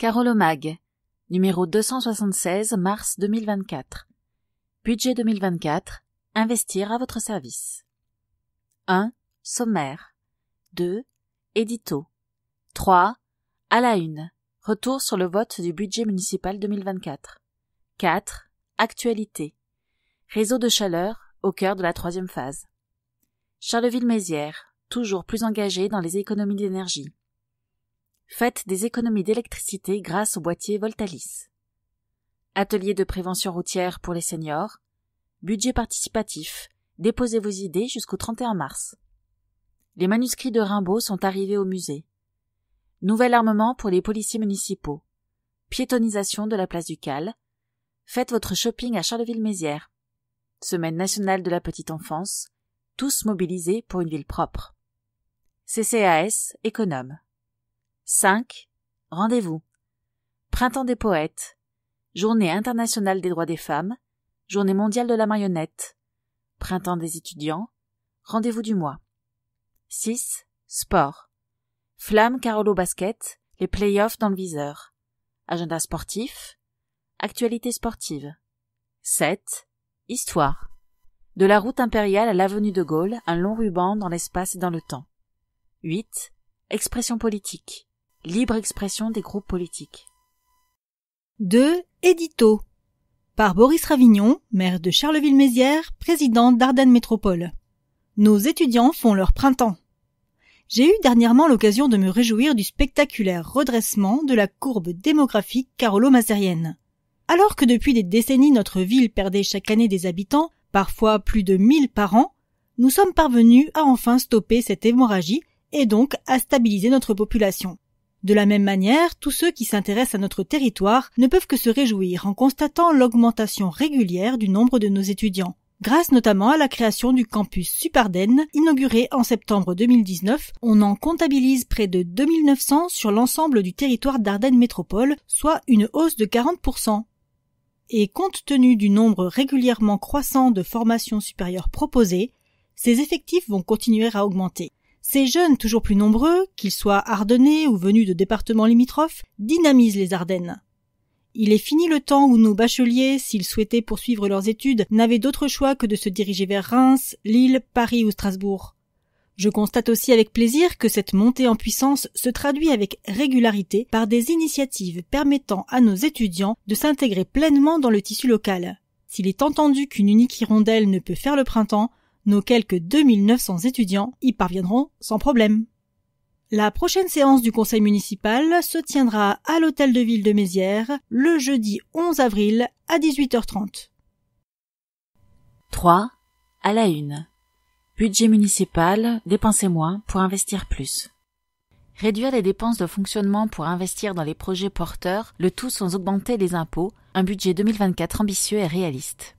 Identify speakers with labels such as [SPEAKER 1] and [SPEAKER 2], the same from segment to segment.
[SPEAKER 1] Carolomag, numéro 276, mars 2024. Budget 2024. Investir à votre service. 1. Sommaire. 2. Édito. 3. À la une. Retour sur le vote du budget municipal 2024. 4. Actualité. Réseau de chaleur au cœur de la troisième phase. Charleville-Mézières, toujours plus engagé dans les économies d'énergie. Faites des économies d'électricité grâce au boîtier Voltalis. Atelier de prévention routière pour les seniors. Budget participatif. Déposez vos idées jusqu'au 31 mars. Les manuscrits de Rimbaud sont arrivés au musée. Nouvel armement pour les policiers municipaux. Piétonisation de la place du Cal. Faites votre shopping à Charleville-Mézières. Semaine nationale de la petite enfance. Tous mobilisés pour une ville propre. CCAS économe. 5. Rendez-vous. Printemps des poètes. Journée internationale des droits des femmes. Journée mondiale de la marionnette. Printemps des étudiants. Rendez-vous du mois. 6. Sport. Flamme Carolo Basket. Les playoffs dans le viseur. Agenda sportif. Actualité sportive. 7. Histoire. De la route impériale à l'avenue de Gaulle, un long ruban dans l'espace et dans le temps.
[SPEAKER 2] 8. Expression politique. Libre expression des groupes politiques. 2. Édito. Par Boris Ravignon, maire de Charleville-Mézières, président d'Ardennes Métropole. Nos étudiants font leur printemps. J'ai eu dernièrement l'occasion de me réjouir du spectaculaire redressement de la courbe démographique carolo-mazérienne. Alors que depuis des décennies notre ville perdait chaque année des habitants, parfois plus de 1000 par an, nous sommes parvenus à enfin stopper cette hémorragie et donc à stabiliser notre population. De la même manière, tous ceux qui s'intéressent à notre territoire ne peuvent que se réjouir en constatant l'augmentation régulière du nombre de nos étudiants, grâce notamment à la création du campus Supardenne, inauguré en septembre 2019. On en comptabilise près de 2900 sur l'ensemble du territoire d'Ardennes Métropole, soit une hausse de 40% et compte tenu du nombre régulièrement croissant de formations supérieures proposées, ces effectifs vont continuer à augmenter. Ces jeunes toujours plus nombreux, qu'ils soient ardennais ou venus de départements limitrophes, dynamisent les Ardennes. Il est fini le temps où nos bacheliers, s'ils souhaitaient poursuivre leurs études, n'avaient d'autre choix que de se diriger vers Reims, Lille, Paris ou Strasbourg. Je constate aussi avec plaisir que cette montée en puissance se traduit avec régularité par des initiatives permettant à nos étudiants de s'intégrer pleinement dans le tissu local. S'il est entendu qu'une unique hirondelle ne peut faire le printemps, nos quelques 2900 étudiants y parviendront sans problème. La prochaine séance du conseil municipal se tiendra à l'hôtel de ville de Mézières le jeudi 11 avril à 18h30.
[SPEAKER 1] 3. À la une. Budget municipal, dépensez moins pour investir plus. Réduire les dépenses de fonctionnement pour investir dans les projets porteurs, le tout sans augmenter les impôts, un budget 2024 ambitieux et réaliste.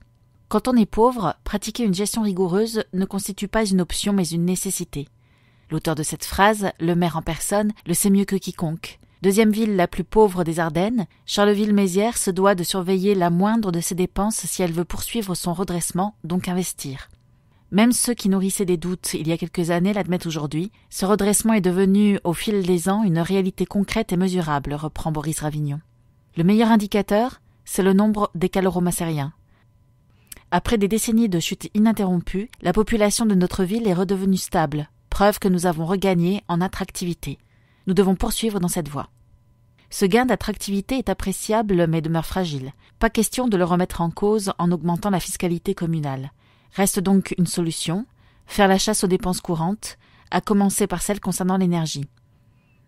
[SPEAKER 1] Quand on est pauvre, pratiquer une gestion rigoureuse ne constitue pas une option mais une nécessité. L'auteur de cette phrase, le maire en personne, le sait mieux que quiconque. Deuxième ville la plus pauvre des Ardennes, Charleville-Mézières se doit de surveiller la moindre de ses dépenses si elle veut poursuivre son redressement, donc investir. Même ceux qui nourrissaient des doutes il y a quelques années l'admettent aujourd'hui. Ce redressement est devenu, au fil des ans, une réalité concrète et mesurable, reprend Boris Ravignon. Le meilleur indicateur, c'est le nombre des caloromacériens. Après des décennies de chute ininterrompues, la population de notre ville est redevenue stable, preuve que nous avons regagné en attractivité. Nous devons poursuivre dans cette voie. Ce gain d'attractivité est appréciable mais demeure fragile. Pas question de le remettre en cause en augmentant la fiscalité communale. Reste donc une solution, faire la chasse aux dépenses courantes, à commencer par celles concernant l'énergie.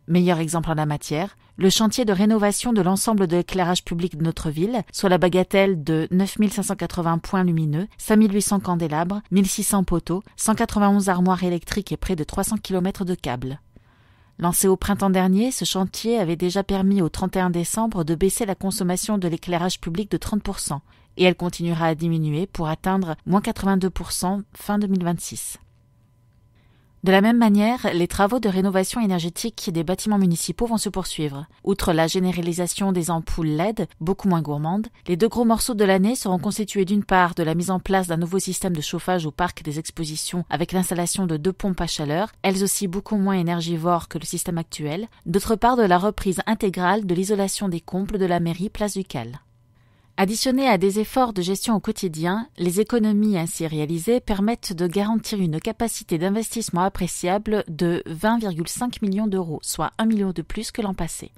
[SPEAKER 1] Meilleur exemple en la matière, le chantier de rénovation de l'ensemble de l'éclairage public de notre ville, soit la bagatelle de 9580 points lumineux, 5800 candélabres, 1600 poteaux, 191 armoires électriques et près de 300 km de câbles. Lancé au printemps dernier, ce chantier avait déjà permis au 31 décembre de baisser la consommation de l'éclairage public de 30%, et elle continuera à diminuer pour atteindre moins 82% fin 2026. De la même manière, les travaux de rénovation énergétique des bâtiments municipaux vont se poursuivre. Outre la généralisation des ampoules LED, beaucoup moins gourmandes, les deux gros morceaux de l'année seront constitués d'une part de la mise en place d'un nouveau système de chauffage au parc des expositions avec l'installation de deux pompes à chaleur, elles aussi beaucoup moins énergivores que le système actuel, d'autre part de la reprise intégrale de l'isolation des combles de la mairie Place du Cal. Additionnés à des efforts de gestion au quotidien, les économies ainsi réalisées permettent de garantir une capacité d'investissement appréciable de 20,5 millions d'euros, soit un million de plus que l'an passé.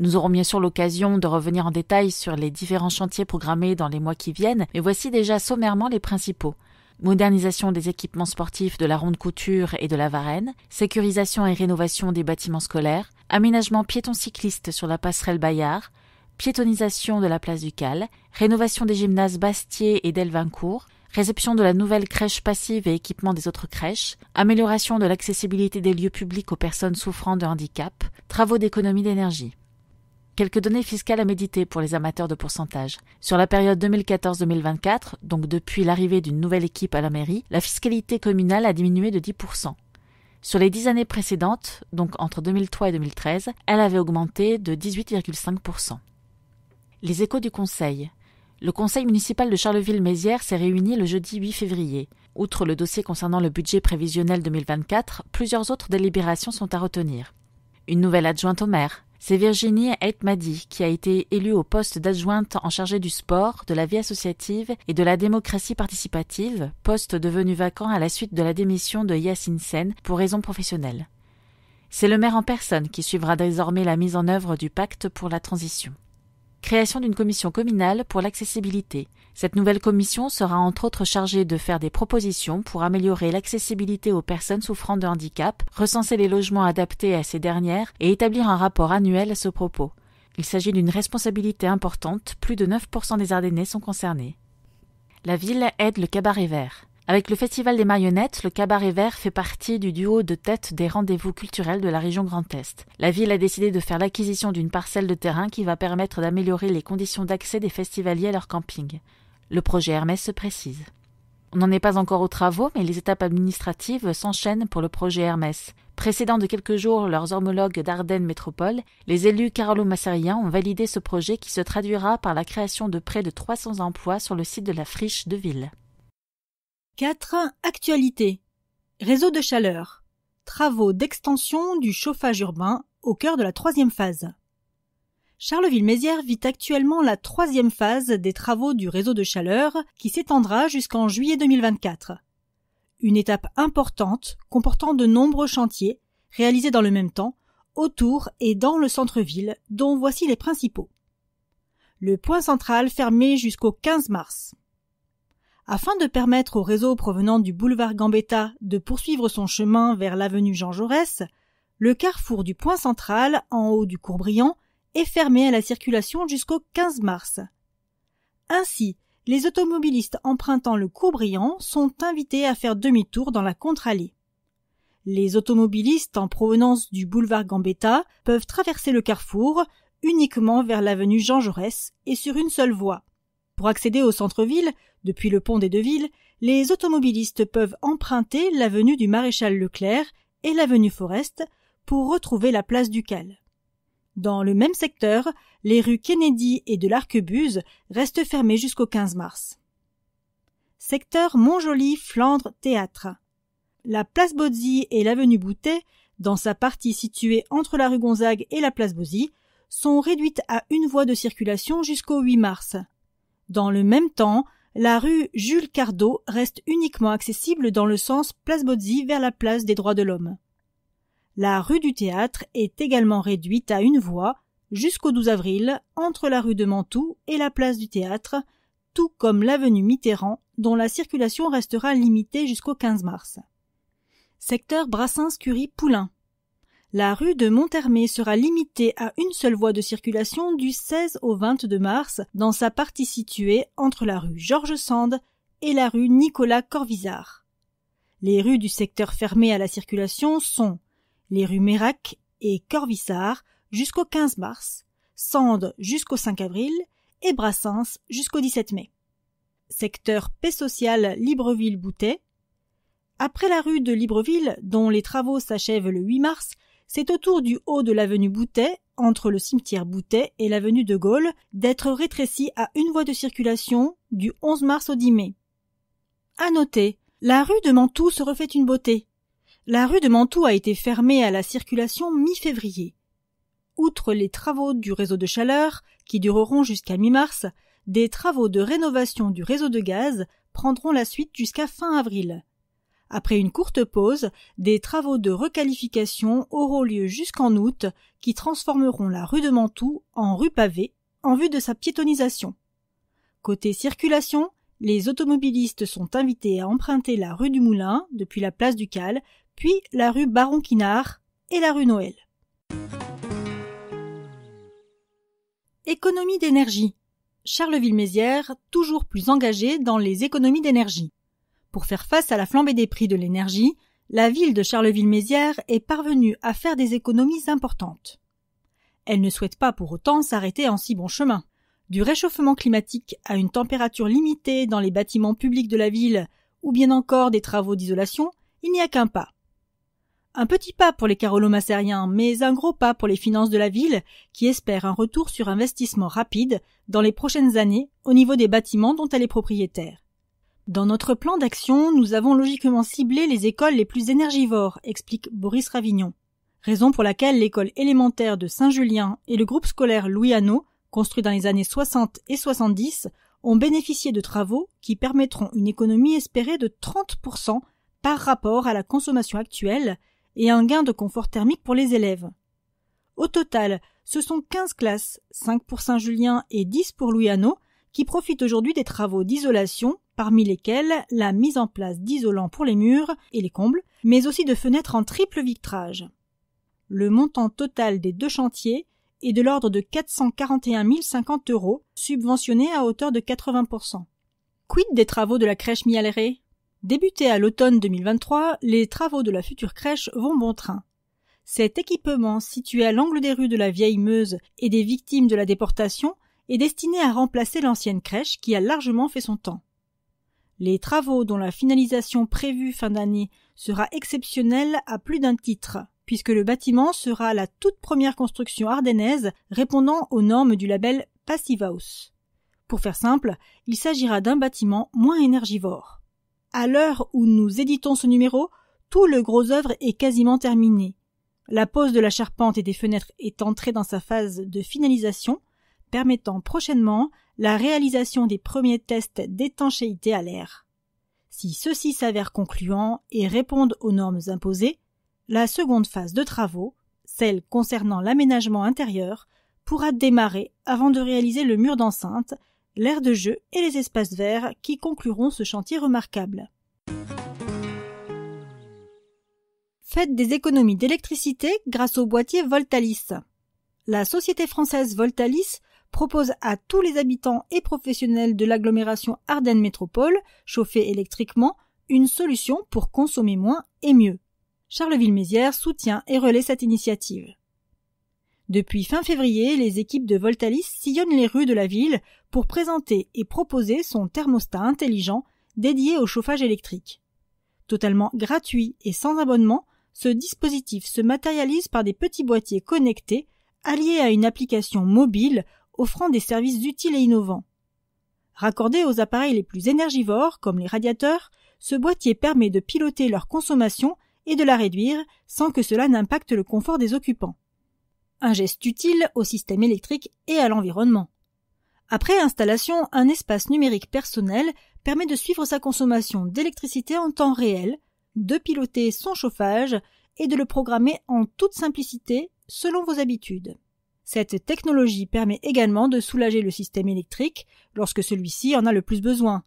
[SPEAKER 1] Nous aurons bien sûr l'occasion de revenir en détail sur les différents chantiers programmés dans les mois qui viennent, mais voici déjà sommairement les principaux. Modernisation des équipements sportifs de la ronde couture et de la Varenne, sécurisation et rénovation des bâtiments scolaires, aménagement piéton cycliste sur la passerelle Bayard, piétonnisation de la place du Cal, rénovation des gymnases Bastier et Delvincourt, réception de la nouvelle crèche passive et équipement des autres crèches, amélioration de l'accessibilité des lieux publics aux personnes souffrant de handicap, travaux d'économie d'énergie. Quelques données fiscales à méditer pour les amateurs de pourcentage. Sur la période 2014-2024, donc depuis l'arrivée d'une nouvelle équipe à la mairie, la fiscalité communale a diminué de 10%. Sur les 10 années précédentes, donc entre 2003 et 2013, elle avait augmenté de 18,5%. Les échos du Conseil. Le Conseil municipal de Charleville-Mézières s'est réuni le jeudi 8 février. Outre le dossier concernant le budget prévisionnel 2024, plusieurs autres délibérations sont à retenir. Une nouvelle adjointe au maire. C'est Virginie Aitmadi qui a été élue au poste d'adjointe en chargée du sport, de la vie associative et de la démocratie participative, poste devenu vacant à la suite de la démission de Yassine Sen pour raisons professionnelles. C'est le maire en personne qui suivra désormais la mise en œuvre du pacte pour la transition. Création d'une commission communale pour l'accessibilité. Cette nouvelle commission sera entre autres chargée de faire des propositions pour améliorer l'accessibilité aux personnes souffrant de handicap, recenser les logements adaptés à ces dernières et établir un rapport annuel à ce propos. Il s'agit d'une responsabilité importante, plus de 9% des Ardennais sont concernés. La ville aide le cabaret vert. Avec le Festival des marionnettes, le Cabaret Vert fait partie du duo de tête des rendez-vous culturels de la région Grand Est. La ville a décidé de faire l'acquisition d'une parcelle de terrain qui va permettre d'améliorer les conditions d'accès des festivaliers à leur camping. Le projet Hermès se précise. On n'en est pas encore aux travaux, mais les étapes administratives s'enchaînent pour le projet Hermès. Précédant de quelques jours leurs homologues d'Ardennes Métropole, les élus Carlo Masserian ont validé ce projet qui se traduira par la création de près de 300 emplois sur le site de la friche de ville.
[SPEAKER 2] 4. Actualité. Réseau de chaleur. Travaux d'extension du chauffage urbain au cœur de la troisième phase. Charleville-Mézières vit actuellement la troisième phase des travaux du réseau de chaleur qui s'étendra jusqu'en juillet 2024. Une étape importante comportant de nombreux chantiers réalisés dans le même temps autour et dans le centre-ville dont voici les principaux. Le point central fermé jusqu'au 15 mars. Afin de permettre au réseau provenant du boulevard Gambetta de poursuivre son chemin vers l'avenue Jean Jaurès, le carrefour du point central, en haut du Courbriand, est fermé à la circulation jusqu'au 15 mars. Ainsi, les automobilistes empruntant le Courbriand sont invités à faire demi-tour dans la contre-allée. Les automobilistes en provenance du boulevard Gambetta peuvent traverser le carrefour uniquement vers l'avenue Jean Jaurès et sur une seule voie. Pour accéder au centre-ville, depuis le pont des deux villes, les automobilistes peuvent emprunter l'avenue du Maréchal Leclerc et l'avenue Forest pour retrouver la place Ducal. Dans le même secteur, les rues Kennedy et de l'Arquebuse restent fermées jusqu'au 15 mars. Secteur Montjoli, Flandre, Théâtre. La place Bozzi et l'avenue Boutet, dans sa partie située entre la rue Gonzague et la place Bozzi, sont réduites à une voie de circulation jusqu'au 8 mars. Dans le même temps, la rue Jules Cardot reste uniquement accessible dans le sens place Bozzi vers la place des droits de l'homme. La rue du Théâtre est également réduite à une voie jusqu'au 12 avril entre la rue de Mantoue et la place du Théâtre, tout comme l'avenue Mitterrand dont la circulation restera limitée jusqu'au 15 mars. Secteur Brassins curie poulain la rue de Monthermé sera limitée à une seule voie de circulation du 16 au 22 mars dans sa partie située entre la rue Georges Sand et la rue Nicolas Corvisart. Les rues du secteur fermé à la circulation sont les rues Mérac et Corvisart jusqu'au 15 mars, Sande jusqu'au 5 avril et Brassens jusqu'au 17 mai. Secteur paix Social Libreville-Boutet. Après la rue de Libreville, dont les travaux s'achèvent le 8 mars, c'est autour du haut de l'avenue Boutet, entre le cimetière Boutet et l'avenue de Gaulle, d'être rétréci à une voie de circulation du 11 mars au 10 mai. À noter, la rue de Mantoue se refait une beauté. La rue de Mantoue a été fermée à la circulation mi-février. Outre les travaux du réseau de chaleur, qui dureront jusqu'à mi-mars, des travaux de rénovation du réseau de gaz prendront la suite jusqu'à fin avril. Après une courte pause, des travaux de requalification auront lieu jusqu'en août qui transformeront la rue de Mantoue en rue pavée en vue de sa piétonisation. Côté circulation, les automobilistes sont invités à emprunter la rue du Moulin depuis la place du Cal, puis la rue Baron Quinard et la rue Noël. Économie d'énergie. Charleville-Mézières, toujours plus engagée dans les économies d'énergie. Pour faire face à la flambée des prix de l'énergie, la ville de Charleville-Mézières est parvenue à faire des économies importantes. Elle ne souhaite pas pour autant s'arrêter en si bon chemin. Du réchauffement climatique à une température limitée dans les bâtiments publics de la ville ou bien encore des travaux d'isolation, il n'y a qu'un pas. Un petit pas pour les carolomassériens, mais un gros pas pour les finances de la ville, qui espère un retour sur investissement rapide dans les prochaines années au niveau des bâtiments dont elle est propriétaire. Dans notre plan d'action, nous avons logiquement ciblé les écoles les plus énergivores, explique Boris Ravignon. Raison pour laquelle l'école élémentaire de Saint-Julien et le groupe scolaire Louis Anneau, construit dans les années 60 et 70, ont bénéficié de travaux qui permettront une économie espérée de 30% par rapport à la consommation actuelle et un gain de confort thermique pour les élèves. Au total, ce sont 15 classes, 5 pour Saint-Julien et 10 pour Louis Anneau, qui profitent aujourd'hui des travaux d'isolation parmi lesquels la mise en place d'isolants pour les murs et les combles, mais aussi de fenêtres en triple vitrage. Le montant total des deux chantiers est de l'ordre de 441 050 euros, subventionnés à hauteur de 80%. Quid des travaux de la crèche Mialeré Débutés à l'automne 2023, les travaux de la future crèche vont bon train. Cet équipement, situé à l'angle des rues de la Vieille Meuse et des victimes de la déportation, est destiné à remplacer l'ancienne crèche qui a largement fait son temps. Les travaux dont la finalisation prévue fin d'année sera exceptionnelle à plus d'un titre, puisque le bâtiment sera la toute première construction ardennaise répondant aux normes du label Passive House. Pour faire simple, il s'agira d'un bâtiment moins énergivore. À l'heure où nous éditons ce numéro, tout le gros œuvre est quasiment terminé. La pose de la charpente et des fenêtres est entrée dans sa phase de finalisation, permettant prochainement la réalisation des premiers tests d'étanchéité à l'air. Si ceux-ci s'avèrent concluants et répondent aux normes imposées, la seconde phase de travaux, celle concernant l'aménagement intérieur, pourra démarrer avant de réaliser le mur d'enceinte, l'air de jeu et les espaces verts qui concluront ce chantier remarquable. Faites des économies d'électricité grâce au boîtier Voltalis. La société française Voltalis propose à tous les habitants et professionnels de l'agglomération Ardennes Métropole, chauffés électriquement, une solution pour consommer moins et mieux. Charleville-Mézières soutient et relaie cette initiative. Depuis fin février, les équipes de Voltalis sillonnent les rues de la ville pour présenter et proposer son thermostat intelligent dédié au chauffage électrique. Totalement gratuit et sans abonnement, ce dispositif se matérialise par des petits boîtiers connectés alliés à une application mobile offrant des services utiles et innovants. Raccordé aux appareils les plus énergivores, comme les radiateurs, ce boîtier permet de piloter leur consommation et de la réduire sans que cela n'impacte le confort des occupants. Un geste utile au système électrique et à l'environnement. Après installation, un espace numérique personnel permet de suivre sa consommation d'électricité en temps réel, de piloter son chauffage et de le programmer en toute simplicité selon vos habitudes. Cette technologie permet également de soulager le système électrique lorsque celui-ci en a le plus besoin,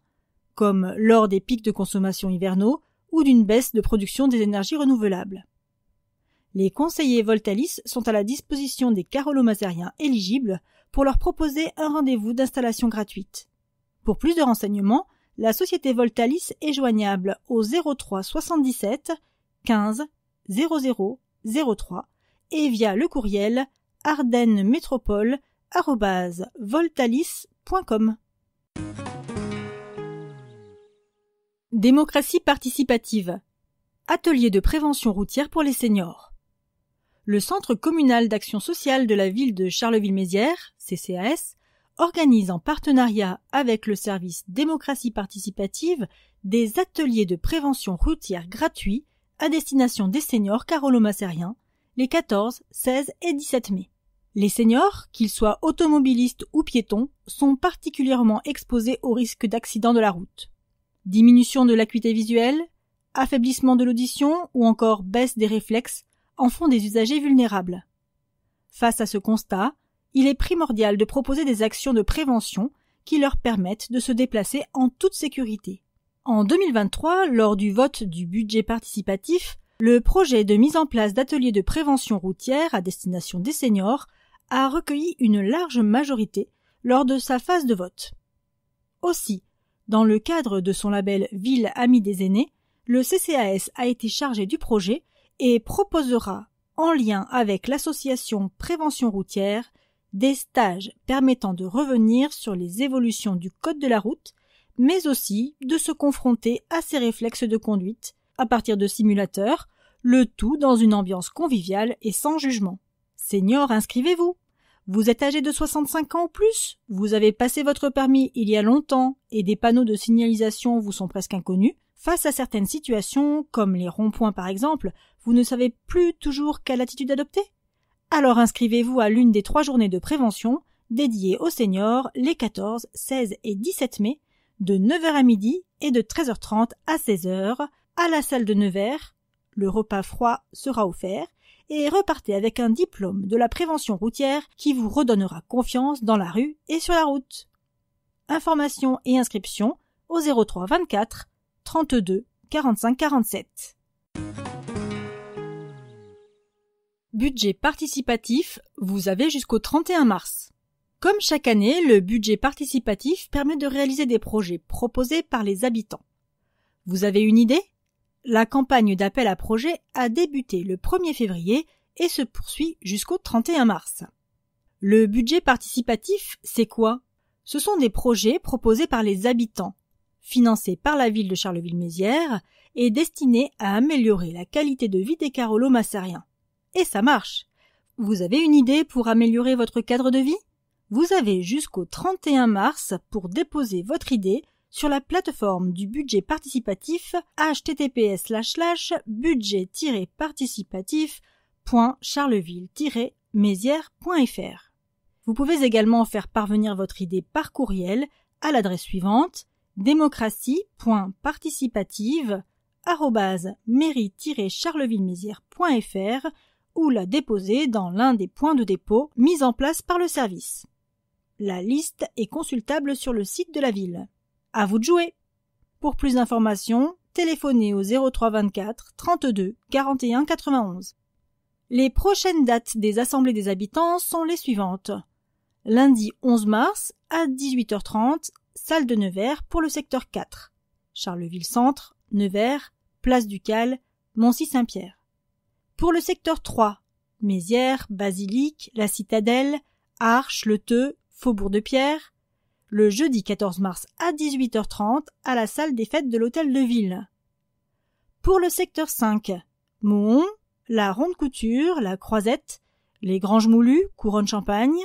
[SPEAKER 2] comme lors des pics de consommation hivernaux ou d'une baisse de production des énergies renouvelables. Les conseillers Voltalis sont à la disposition des carolomazériens éligibles pour leur proposer un rendez-vous d'installation gratuite. Pour plus de renseignements, la société Voltalis est joignable au 03 77 15 00 03 et via le courriel ardennesmétropole@voltalis.com. Démocratie participative. Atelier de prévention routière pour les seniors. Le Centre communal d'action sociale de la ville de Charleville-Mézières, CCAS, organise en partenariat avec le service démocratie participative des ateliers de prévention routière gratuits à destination des seniors carolo les 14, 16 et 17 mai. Les seniors, qu'ils soient automobilistes ou piétons, sont particulièrement exposés au risque d'accidents de la route. Diminution de l'acuité visuelle, affaiblissement de l'audition ou encore baisse des réflexes en font des usagers vulnérables. Face à ce constat, il est primordial de proposer des actions de prévention qui leur permettent de se déplacer en toute sécurité. En 2023, lors du vote du budget participatif, le projet de mise en place d'ateliers de prévention routière à destination des seniors a recueilli une large majorité lors de sa phase de vote. Aussi, dans le cadre de son label Ville Amie des Aînés, le CCAS a été chargé du projet et proposera, en lien avec l'association Prévention routière, des stages permettant de revenir sur les évolutions du code de la route, mais aussi de se confronter à ses réflexes de conduite à partir de simulateurs, le tout dans une ambiance conviviale et sans jugement. Senior, inscrivez-vous! Vous êtes âgé de 65 ans ou plus Vous avez passé votre permis il y a longtemps et des panneaux de signalisation vous sont presque inconnus Face à certaines situations, comme les ronds-points par exemple, vous ne savez plus toujours quelle attitude adopter Alors inscrivez-vous à l'une des trois journées de prévention dédiées aux seniors les 14, 16 et 17 mai de 9h à midi et de 13h30 à 16h à la salle de Nevers. Le repas froid sera offert et repartez avec un diplôme de la prévention routière qui vous redonnera confiance dans la rue et sur la route. Informations et inscriptions au 03 24 32 45 47. Budget participatif, vous avez jusqu'au 31 mars. Comme chaque année, le budget participatif permet de réaliser des projets proposés par les habitants. Vous avez une idée la campagne d'appel à projet a débuté le 1er février et se poursuit jusqu'au 31 mars. Le budget participatif, c'est quoi Ce sont des projets proposés par les habitants, financés par la ville de Charleville-Mézières et destinés à améliorer la qualité de vie des Carolo-Massariens. Et ça marche Vous avez une idée pour améliorer votre cadre de vie Vous avez jusqu'au 31 mars pour déposer votre idée sur la plateforme du budget participatif https budget-participatif.charleville-mézières.fr. Vous pouvez également faire parvenir votre idée par courriel à l'adresse suivante démocratie.participative@mairie-charleville-mézières.fr ou la déposer dans l'un des points de dépôt mis en place par le service. La liste est consultable sur le site de la ville. À vous de jouer. Pour plus d'informations, téléphonez au 03 24 32 41 91. Les prochaines dates des assemblées des habitants sont les suivantes. Lundi 11 mars à 18h30, salle de Nevers pour le secteur 4. Charleville Centre, Nevers, Place du Cal, Moncy-Saint-Pierre. Pour le secteur 3, Mézières, Basilique, La Citadelle, Arche, Le Teux, Faubourg de Pierre, le jeudi 14 mars à 18h30 à la salle des fêtes de l'hôtel de ville. Pour le secteur 5, Mohon, la Ronde Couture, la Croisette, les Granges Moulues, Couronne Champagne,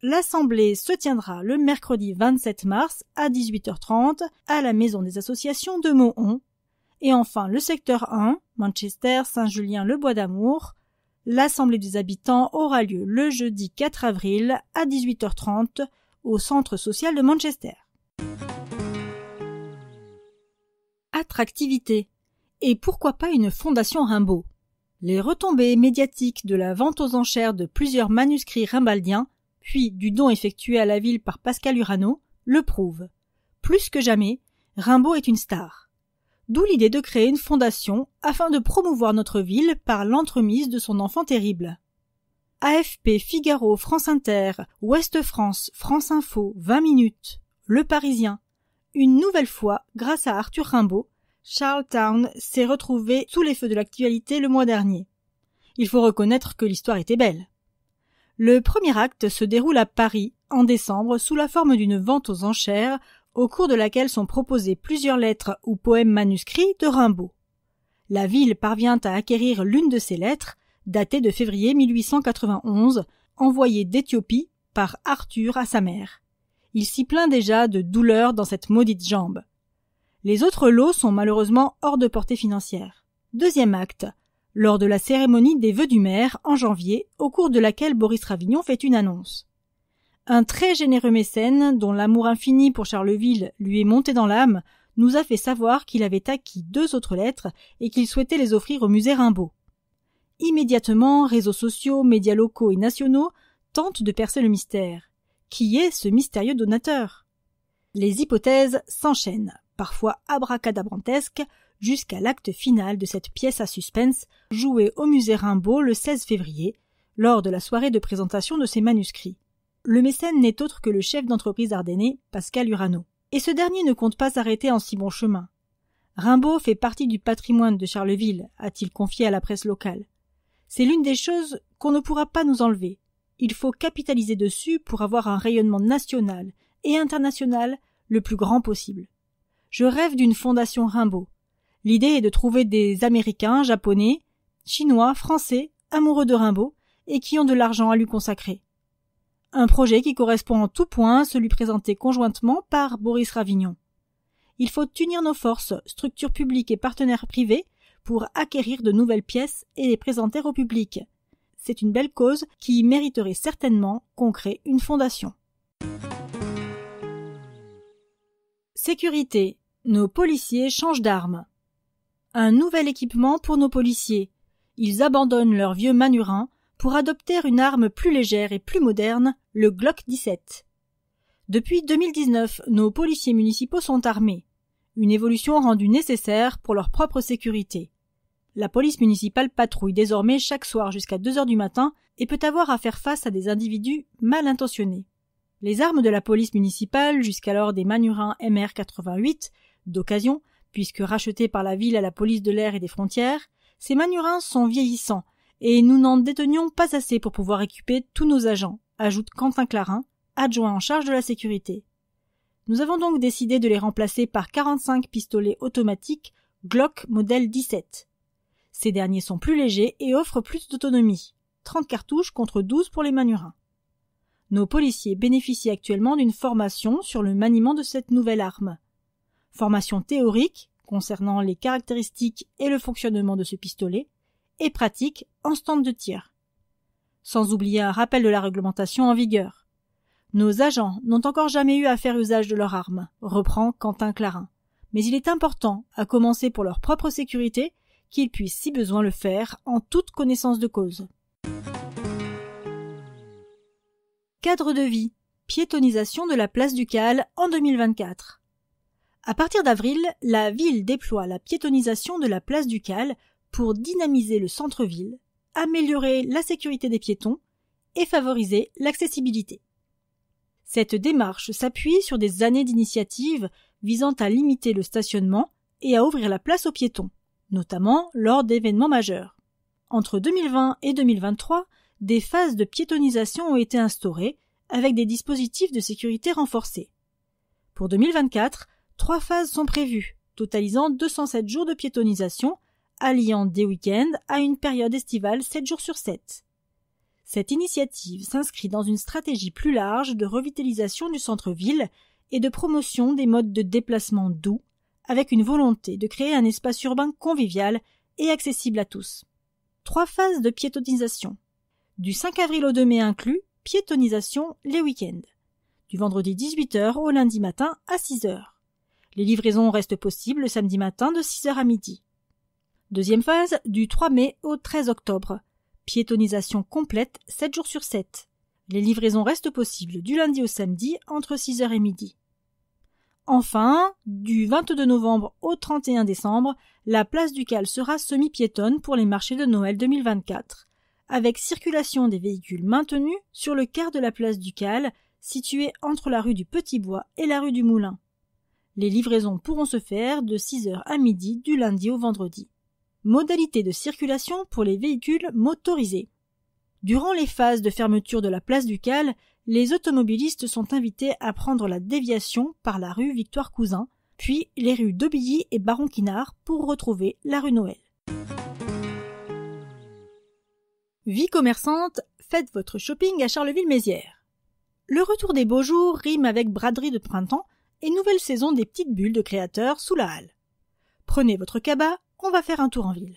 [SPEAKER 2] l'assemblée se tiendra le mercredi 27 mars à 18h30 à la Maison des Associations de Mohon. Et enfin, le secteur 1, Manchester, Saint-Julien, le Bois d'Amour, l'assemblée des habitants aura lieu le jeudi 4 avril à 18h30 au centre social de Manchester. Attractivité. Et pourquoi pas une fondation Rimbaud Les retombées médiatiques de la vente aux enchères de plusieurs manuscrits rimbaldiens, puis du don effectué à la ville par Pascal Urano, le prouvent. Plus que jamais, Rimbaud est une star. D'où l'idée de créer une fondation afin de promouvoir notre ville par l'entremise de son enfant terrible. AFP, Figaro, France Inter, Ouest France, France Info, 20 minutes, Le Parisien. Une nouvelle fois, grâce à Arthur Rimbaud, Town s'est retrouvé sous les feux de l'actualité le mois dernier. Il faut reconnaître que l'histoire était belle. Le premier acte se déroule à Paris, en décembre, sous la forme d'une vente aux enchères, au cours de laquelle sont proposées plusieurs lettres ou poèmes manuscrits de Rimbaud. La ville parvient à acquérir l'une de ces lettres, daté de février 1891, envoyé d'Éthiopie par Arthur à sa mère. Il s'y plaint déjà de douleur dans cette maudite jambe. Les autres lots sont malheureusement hors de portée financière. Deuxième acte. Lors de la cérémonie des vœux du maire, en janvier, au cours de laquelle Boris Ravignon fait une annonce. Un très généreux mécène, dont l'amour infini pour Charleville lui est monté dans l'âme, nous a fait savoir qu'il avait acquis deux autres lettres et qu'il souhaitait les offrir au musée Rimbaud. Immédiatement, réseaux sociaux, médias locaux et nationaux tentent de percer le mystère. Qui est ce mystérieux donateur Les hypothèses s'enchaînent, parfois abracadabrantesques, jusqu'à l'acte final de cette pièce à suspense jouée au musée Rimbaud le 16 février, lors de la soirée de présentation de ses manuscrits. Le mécène n'est autre que le chef d'entreprise ardennais, Pascal Urano. Et ce dernier ne compte pas s'arrêter en si bon chemin. Rimbaud fait partie du patrimoine de Charleville, a-t-il confié à la presse locale. C'est l'une des choses qu'on ne pourra pas nous enlever. Il faut capitaliser dessus pour avoir un rayonnement national et international le plus grand possible. Je rêve d'une fondation Rimbaud. L'idée est de trouver des Américains, Japonais, Chinois, Français, amoureux de Rimbaud, et qui ont de l'argent à lui consacrer. Un projet qui correspond en tout point à celui présenté conjointement par Boris Ravignon. Il faut unir nos forces, structures publiques et partenaires privés, pour acquérir de nouvelles pièces et les présenter au public. C'est une belle cause qui mériterait certainement qu'on crée une fondation. Sécurité. Nos policiers changent d'armes. Un nouvel équipement pour nos policiers. Ils abandonnent leur vieux manurin pour adopter une arme plus légère et plus moderne, le Glock 17. Depuis 2019, nos policiers municipaux sont armés, une évolution rendue nécessaire pour leur propre sécurité. La police municipale patrouille désormais chaque soir jusqu'à 2 heures du matin et peut avoir à faire face à des individus mal intentionnés. Les armes de la police municipale, jusqu'alors des Manurins MR88, d'occasion, puisque rachetées par la ville à la police de l'air et des frontières, ces Manurins sont vieillissants et nous n'en détenions pas assez pour pouvoir équiper tous nos agents, ajoute Quentin Clarin, adjoint en charge de la sécurité. Nous avons donc décidé de les remplacer par 45 pistolets automatiques Glock modèle 17. Ces derniers sont plus légers et offrent plus d'autonomie. 30 cartouches contre 12 pour les manurins. Nos policiers bénéficient actuellement d'une formation sur le maniement de cette nouvelle arme. Formation théorique concernant les caractéristiques et le fonctionnement de ce pistolet et pratique en stand de tir. Sans oublier un rappel de la réglementation en vigueur. Nos agents n'ont encore jamais eu à faire usage de leur arme, reprend Quentin Clarin. Mais il est important, à commencer pour leur propre sécurité, qu'il puisse si besoin le faire en toute connaissance de cause. Cadre de vie. Piétonisation de la place du Cal en 2024. À partir d'avril, la ville déploie la piétonisation de la place du Cal pour dynamiser le centre-ville, améliorer la sécurité des piétons et favoriser l'accessibilité. Cette démarche s'appuie sur des années d'initiatives visant à limiter le stationnement et à ouvrir la place aux piétons notamment lors d'événements majeurs. Entre 2020 et 2023, des phases de piétonisation ont été instaurées avec des dispositifs de sécurité renforcés. Pour 2024, trois phases sont prévues, totalisant 207 jours de piétonisation, alliant des week-ends à une période estivale 7 jours sur 7. Cette initiative s'inscrit dans une stratégie plus large de revitalisation du centre-ville et de promotion des modes de déplacement doux, avec une volonté de créer un espace urbain convivial et accessible à tous. Trois phases de piétonisation. Du 5 avril au 2 mai inclus, piétonisation les week-ends. Du vendredi 18h au lundi matin à 6h. Les livraisons restent possibles le samedi matin de 6h à midi. Deuxième phase, du 3 mai au 13 octobre. Piétonisation complète 7 jours sur 7. Les livraisons restent possibles du lundi au samedi entre 6h et midi. Enfin, du 22 novembre au 31 décembre, la place du Cal sera semi-piétonne pour les marchés de Noël 2024, avec circulation des véhicules maintenus sur le quart de la place du Cal située entre la rue du Petit Bois et la rue du Moulin. Les livraisons pourront se faire de 6h à midi du lundi au vendredi. Modalité de circulation pour les véhicules motorisés. Durant les phases de fermeture de la place du Cal, les automobilistes sont invités à prendre la déviation par la rue Victoire Cousin, puis les rues d'Aubilly et Baron-Quinard pour retrouver la rue Noël. Vie commerçante, faites votre shopping à Charleville-Mézières. Le retour des beaux jours rime avec braderie de printemps et nouvelle saison des petites bulles de créateurs sous la halle. Prenez votre cabas, on va faire un tour en ville.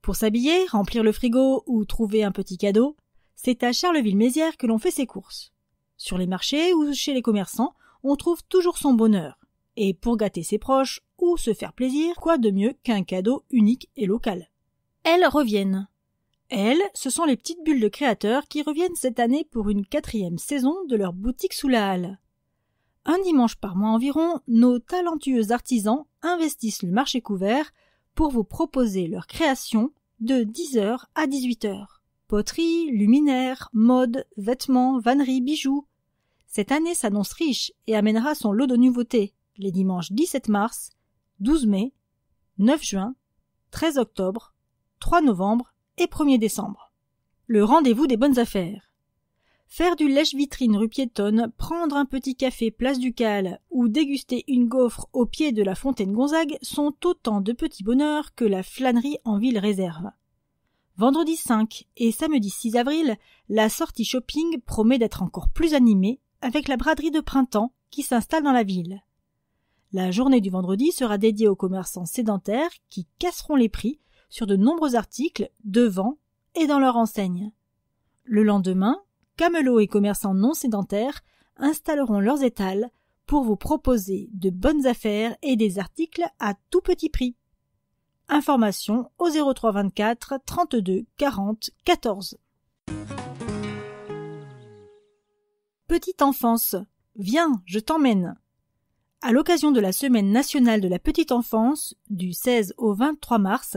[SPEAKER 2] Pour s'habiller, remplir le frigo ou trouver un petit cadeau, c'est à Charleville-Mézières que l'on fait ses courses. Sur les marchés ou chez les commerçants, on trouve toujours son bonheur. Et pour gâter ses proches ou se faire plaisir, quoi de mieux qu'un cadeau unique et local Elles reviennent. Elles, ce sont les petites bulles de créateurs qui reviennent cette année pour une quatrième saison de leur boutique sous la halle. Un dimanche par mois environ, nos talentueux artisans investissent le marché couvert pour vous proposer leur création de 10h à 18h. Poterie, luminaires, mode, vêtements, vanneries, bijoux. Cette année s'annonce riche et amènera son lot de nouveautés les dimanches 17 mars, 12 mai, 9 juin, 13 octobre, 3 novembre et 1er décembre. Le rendez-vous des bonnes affaires. Faire du lèche-vitrine rue piétonne, prendre un petit café place du Cal ou déguster une gaufre au pied de la fontaine Gonzague sont autant de petits bonheurs que la flânerie en ville réserve. Vendredi 5 et samedi 6 avril, la sortie shopping promet d'être encore plus animée avec la braderie de printemps qui s'installe dans la ville. La journée du vendredi sera dédiée aux commerçants sédentaires qui casseront les prix sur de nombreux articles devant et dans leur enseigne. Le lendemain, camelots et commerçants non sédentaires installeront leurs étals pour vous proposer de bonnes affaires et des articles à tout petit prix. Information au 03 24 32 40 14. Petite enfance. Viens, je t'emmène. À l'occasion de la Semaine nationale de la petite enfance, du 16 au 23 mars,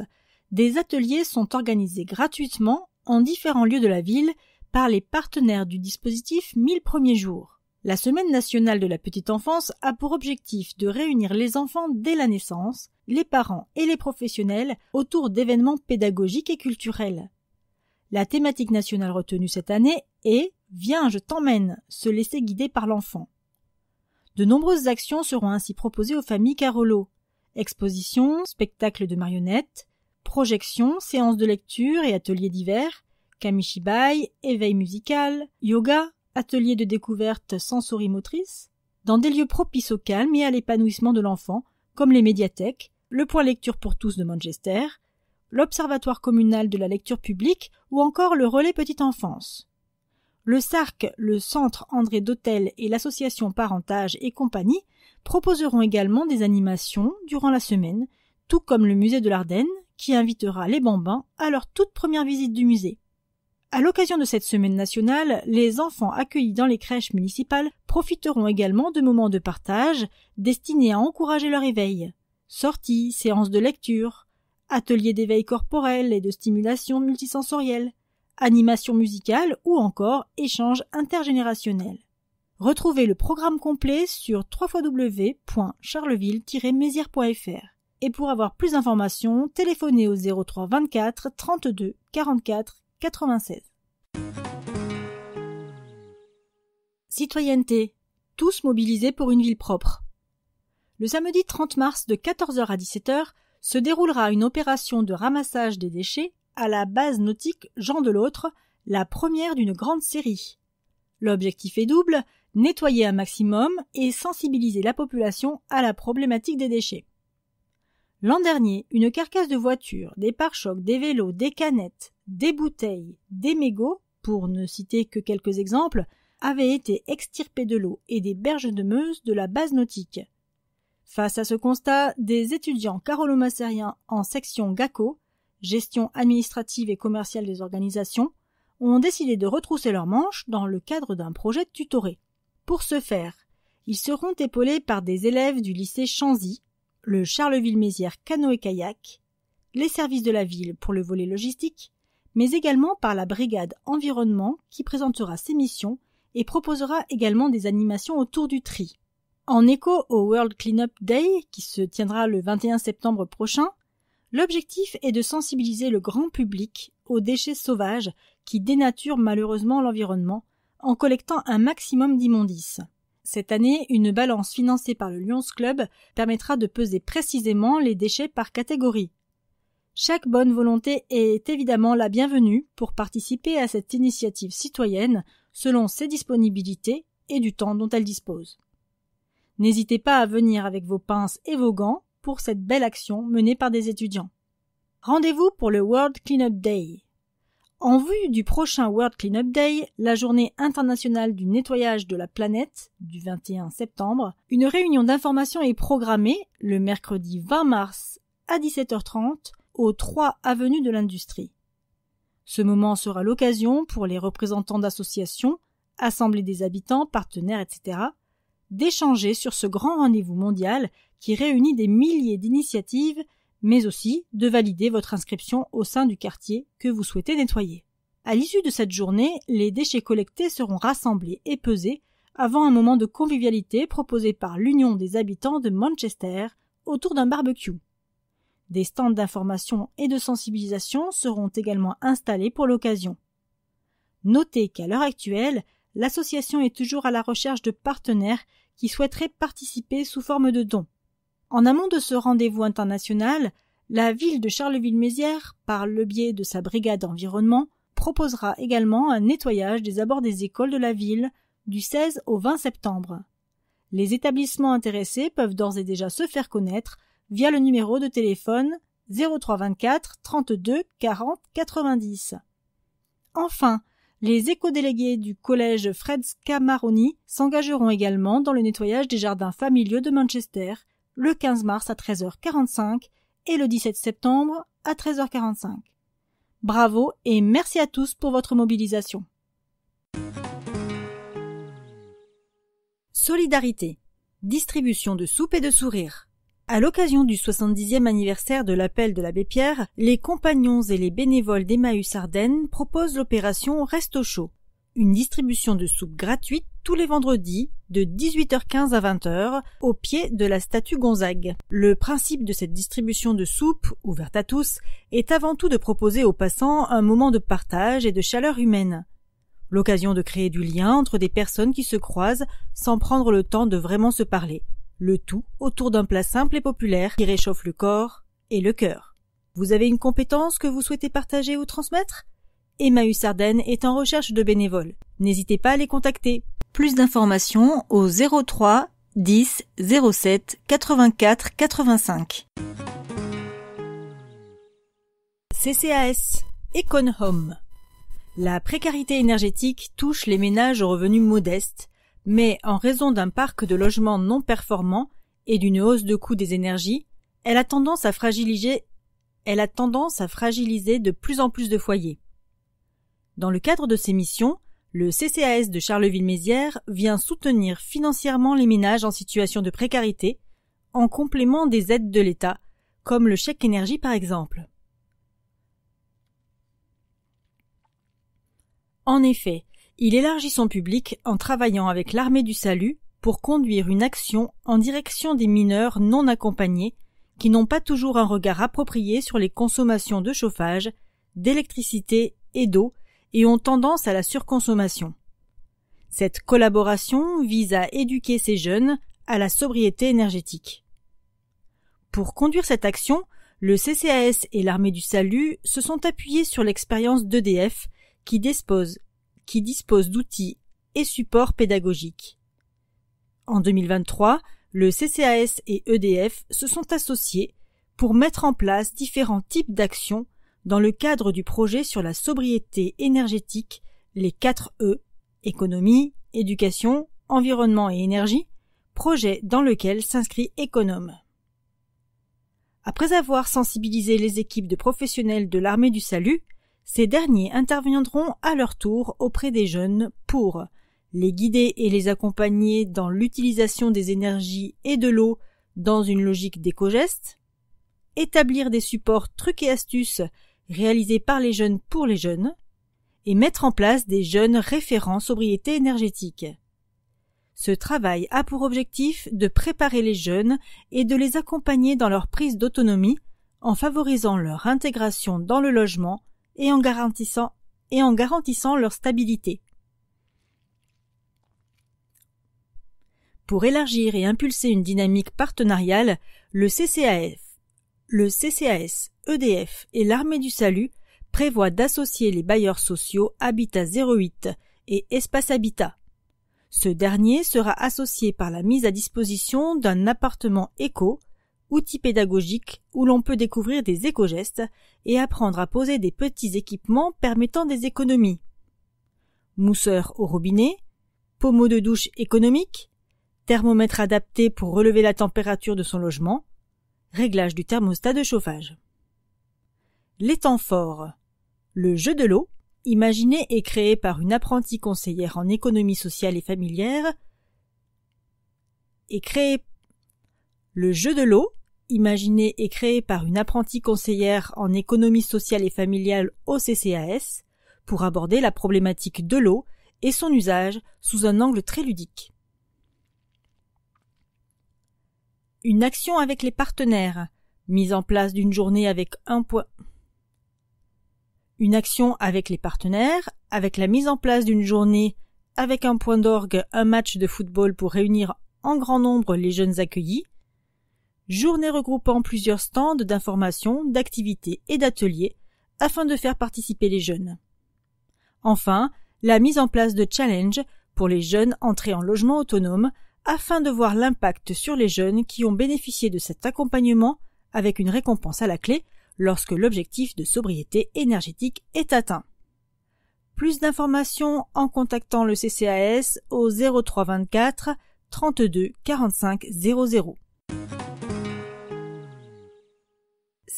[SPEAKER 2] des ateliers sont organisés gratuitement en différents lieux de la ville par les partenaires du dispositif 1000 premiers jours. La Semaine nationale de la petite enfance a pour objectif de réunir les enfants dès la naissance, les parents et les professionnels autour d'événements pédagogiques et culturels. La thématique nationale retenue cette année est Viens, je t'emmène, se laisser guider par l'enfant. De nombreuses actions seront ainsi proposées aux familles Carolo. Expositions, spectacles de marionnettes, projections, séances de lecture et ateliers divers, kamishibai, éveil musical, yoga, ateliers de découverte sensorimotrice, dans des lieux propices au calme et à l'épanouissement de l'enfant, comme les médiathèques, le point lecture pour tous de Manchester, l'Observatoire communal de la lecture publique ou encore le relais petite enfance. Le SARC, le Centre André d'Hôtel et l'association Parentage et compagnie proposeront également des animations durant la semaine, tout comme le musée de l'Ardenne qui invitera les bambins à leur toute première visite du musée. À l'occasion de cette semaine nationale, les enfants accueillis dans les crèches municipales profiteront également de moments de partage destinés à encourager leur éveil. Sorties, séances de lecture, ateliers d'éveil corporel et de stimulation multisensorielle, animations musicales ou encore échanges intergénérationnels. Retrouvez le programme complet sur www.charleville-mézières.fr. Et pour avoir plus d'informations, téléphonez au 03 24 32 44 96. Citoyenneté. Tous mobilisés pour une ville propre. Le samedi 30 mars de 14h à 17h se déroulera une opération de ramassage des déchets à la base nautique Jean de l'Autre, la première d'une grande série. L'objectif est double, nettoyer un maximum et sensibiliser la population à la problématique des déchets. L'an dernier, une carcasse de voitures, des pare-chocs, des vélos, des canettes, des bouteilles, des mégots, pour ne citer que quelques exemples, avaient été extirpés de l'eau et des berges de Meuse de la base nautique. Face à ce constat, des étudiants carolo en section GACO, gestion administrative et commerciale des organisations, ont décidé de retrousser leurs manches dans le cadre d'un projet de tutoré. Pour ce faire, ils seront épaulés par des élèves du lycée Chanzy, le Charleville-Mézières canoë-kayak, les services de la ville pour le volet logistique, mais également par la brigade environnement qui présentera ses missions et proposera également des animations autour du tri. En écho au World Cleanup Day qui se tiendra le 21 septembre prochain, l'objectif est de sensibiliser le grand public aux déchets sauvages qui dénaturent malheureusement l'environnement en collectant un maximum d'immondices. Cette année, une balance financée par le Lions Club permettra de peser précisément les déchets par catégorie. Chaque bonne volonté est évidemment la bienvenue pour participer à cette initiative citoyenne selon ses disponibilités et du temps dont elle dispose. N'hésitez pas à venir avec vos pinces et vos gants pour cette belle action menée par des étudiants. Rendez-vous pour le World Cleanup Day. En vue du prochain World Cleanup Day, la journée internationale du nettoyage de la planète du 21 septembre, une réunion d'information est programmée le mercredi 20 mars à 17h30 aux trois avenues de l'industrie. Ce moment sera l'occasion pour les représentants d'associations, assemblées des habitants, partenaires, etc., d'échanger sur ce grand rendez-vous mondial qui réunit des milliers d'initiatives, mais aussi de valider votre inscription au sein du quartier que vous souhaitez nettoyer. À l'issue de cette journée, les déchets collectés seront rassemblés et pesés avant un moment de convivialité proposé par l'Union des habitants de Manchester autour d'un barbecue. Des stands d'information et de sensibilisation seront également installés pour l'occasion. Notez qu'à l'heure actuelle, l'association est toujours à la recherche de partenaires qui souhaiteraient participer sous forme de dons. En amont de ce rendez-vous international, la ville de Charleville-Mézières, par le biais de sa brigade environnement, proposera également un nettoyage des abords des écoles de la ville du 16 au 20 septembre. Les établissements intéressés peuvent d'ores et déjà se faire connaître via le numéro de téléphone 0324 32 40 90. Enfin, les éco-délégués du collège Fred Scamaroni s'engageront également dans le nettoyage des jardins familiaux de Manchester le 15 mars à 13h45 et le 17 septembre à 13h45. Bravo et merci à tous pour votre mobilisation. Solidarité. Distribution de soupes et de sourires. À l'occasion du 70e anniversaire de l'appel de l'abbé Pierre, les compagnons et les bénévoles d'Emmaüs Ardennes proposent l'opération Reste au chaud. Une distribution de soupe gratuite tous les vendredis de 18h15 à 20h au pied de la statue Gonzague. Le principe de cette distribution de soupe, ouverte à tous, est avant tout de proposer aux passants un moment de partage et de chaleur humaine. L'occasion de créer du lien entre des personnes qui se croisent sans prendre le temps de vraiment se parler le tout autour d'un plat simple et populaire qui réchauffe le corps et le cœur. Vous avez une compétence que vous souhaitez partager ou transmettre Emmaüs Ardennes est en recherche de bénévoles. N'hésitez pas à les contacter. Plus d'informations au 03 10 07 84 85. CCAS Econ Home. La précarité énergétique touche les ménages aux revenus modestes mais en raison d'un parc de logements non performants et d'une hausse de coût des énergies, elle a tendance à fragiliser elle a tendance à fragiliser de plus en plus de foyers. Dans le cadre de ses missions, le CCAS de Charleville-Mézières vient soutenir financièrement les ménages en situation de précarité en complément des aides de l'État, comme le chèque énergie par exemple. En effet, il élargit son public en travaillant avec l'Armée du Salut pour conduire une action en direction des mineurs non accompagnés qui n'ont pas toujours un regard approprié sur les consommations de chauffage, d'électricité et d'eau et ont tendance à la surconsommation. Cette collaboration vise à éduquer ces jeunes à la sobriété énergétique. Pour conduire cette action, le CCAS et l'armée du salut se sont appuyés sur l'expérience d'EDF qui dispose qui disposent d'outils et supports pédagogiques. En 2023, le CCAS et EDF se sont associés pour mettre en place différents types d'actions dans le cadre du projet sur la sobriété énergétique, les 4 E, économie, éducation, environnement et énergie, projet dans lequel s'inscrit Économe. Après avoir sensibilisé les équipes de professionnels de l'armée du salut, ces derniers interviendront à leur tour auprès des jeunes pour les guider et les accompagner dans l'utilisation des énergies et de l'eau dans une logique déco établir des supports trucs et astuces réalisés par les jeunes pour les jeunes, et mettre en place des jeunes référents sobriété énergétique. Ce travail a pour objectif de préparer les jeunes et de les accompagner dans leur prise d'autonomie en favorisant leur intégration dans le logement et en garantissant, leur stabilité. Pour élargir et impulser une dynamique partenariale, le CCAF, le CCAS, EDF et l'Armée du Salut prévoient d'associer les bailleurs sociaux Habitat 08 et Espace Habitat. Ce dernier sera associé par la mise à disposition d'un appartement éco outils pédagogiques où l'on peut découvrir des éco-gestes et apprendre à poser des petits équipements permettant des économies. Mousseur au robinet, pommeau de douche économique, thermomètre adapté pour relever la température de son logement, réglage du thermostat de chauffage. L'étang fort. Le jeu de l'eau, imaginé et créé par une apprentie conseillère en économie sociale et familière, et créé le jeu de l'eau, imaginé et créé par une apprentie conseillère en économie sociale et familiale au CCAS, pour aborder la problématique de l'eau et son usage sous un angle très ludique. Une action avec les partenaires, mise en place d'une journée avec un point. Une action avec les partenaires, avec la mise en place d'une journée avec un point d'orgue, un match de football pour réunir en grand nombre les jeunes accueillis, journée regroupant plusieurs stands d'information, d'activités et d'ateliers afin de faire participer les jeunes. Enfin, la mise en place de challenges pour les jeunes entrés en logement autonome afin de voir l'impact sur les jeunes qui ont bénéficié de cet accompagnement avec une récompense à la clé lorsque l'objectif de sobriété énergétique est atteint. Plus d'informations en contactant le CCAS au 0324 32 45 00.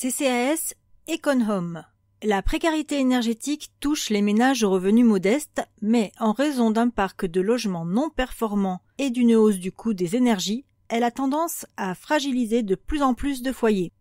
[SPEAKER 2] CCAS Econhome. La précarité énergétique touche les ménages aux revenus modestes, mais en raison d'un parc de logements non performants et d'une hausse du coût des énergies, elle a tendance à fragiliser de plus en plus de foyers.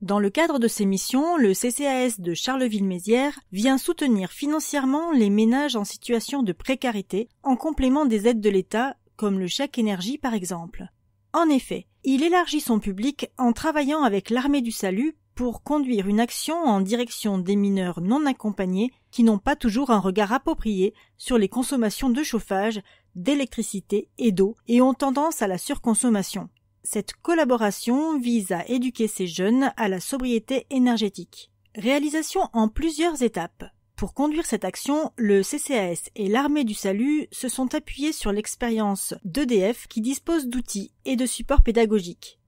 [SPEAKER 2] Dans le cadre de ses missions, le CCAS de Charleville-Mézières vient soutenir financièrement les ménages en situation de précarité en complément des aides de l'État, comme le chèque énergie par exemple. En effet, il élargit son public en travaillant avec l'armée du salut pour conduire une action en direction des mineurs non accompagnés qui n'ont pas toujours un regard approprié sur les consommations de chauffage, d'électricité et d'eau et ont tendance à la surconsommation. Cette collaboration vise à éduquer ces jeunes à la sobriété énergétique. Réalisation en plusieurs étapes. Pour conduire cette action, le CCAS et l'armée du salut se sont appuyés sur l'expérience d'EDF qui dispose d'outils et de supports pédagogiques.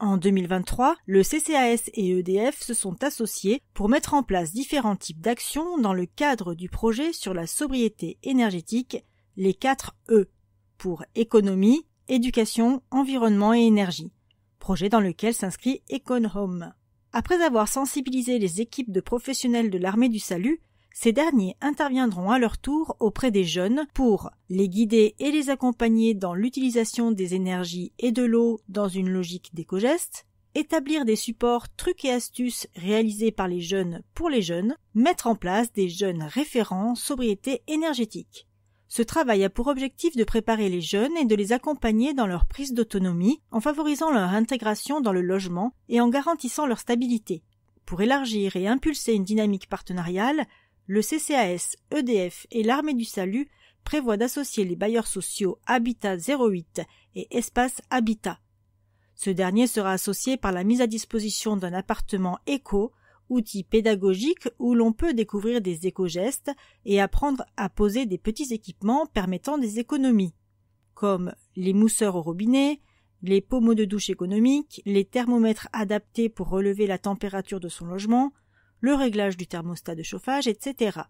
[SPEAKER 2] En 2023, le CCAS et EDF se sont associés pour mettre en place différents types d'actions dans le cadre du projet sur la sobriété énergétique, les 4 E, pour économie, éducation, environnement et énergie, projet dans lequel s'inscrit EconHome. Après avoir sensibilisé les équipes de professionnels de l'armée du salut, ces derniers interviendront à leur tour auprès des jeunes pour les guider et les accompagner dans l'utilisation des énergies et de l'eau dans une logique déco établir des supports trucs et astuces réalisés par les jeunes pour les jeunes, mettre en place des jeunes référents sobriété énergétique. Ce travail a pour objectif de préparer les jeunes et de les accompagner dans leur prise d'autonomie en favorisant leur intégration dans le logement et en garantissant leur stabilité. Pour élargir et impulser une dynamique partenariale, le CCAS, EDF et l'Armée du Salut prévoient d'associer les bailleurs sociaux Habitat 08 et Espace Habitat. Ce dernier sera associé par la mise à disposition d'un appartement éco, outil pédagogique où l'on peut découvrir des éco-gestes et apprendre à poser des petits équipements permettant des économies, comme les mousseurs au robinet, les pommeaux de douche économiques, les thermomètres adaptés pour relever la température de son logement, le réglage du thermostat de chauffage, etc.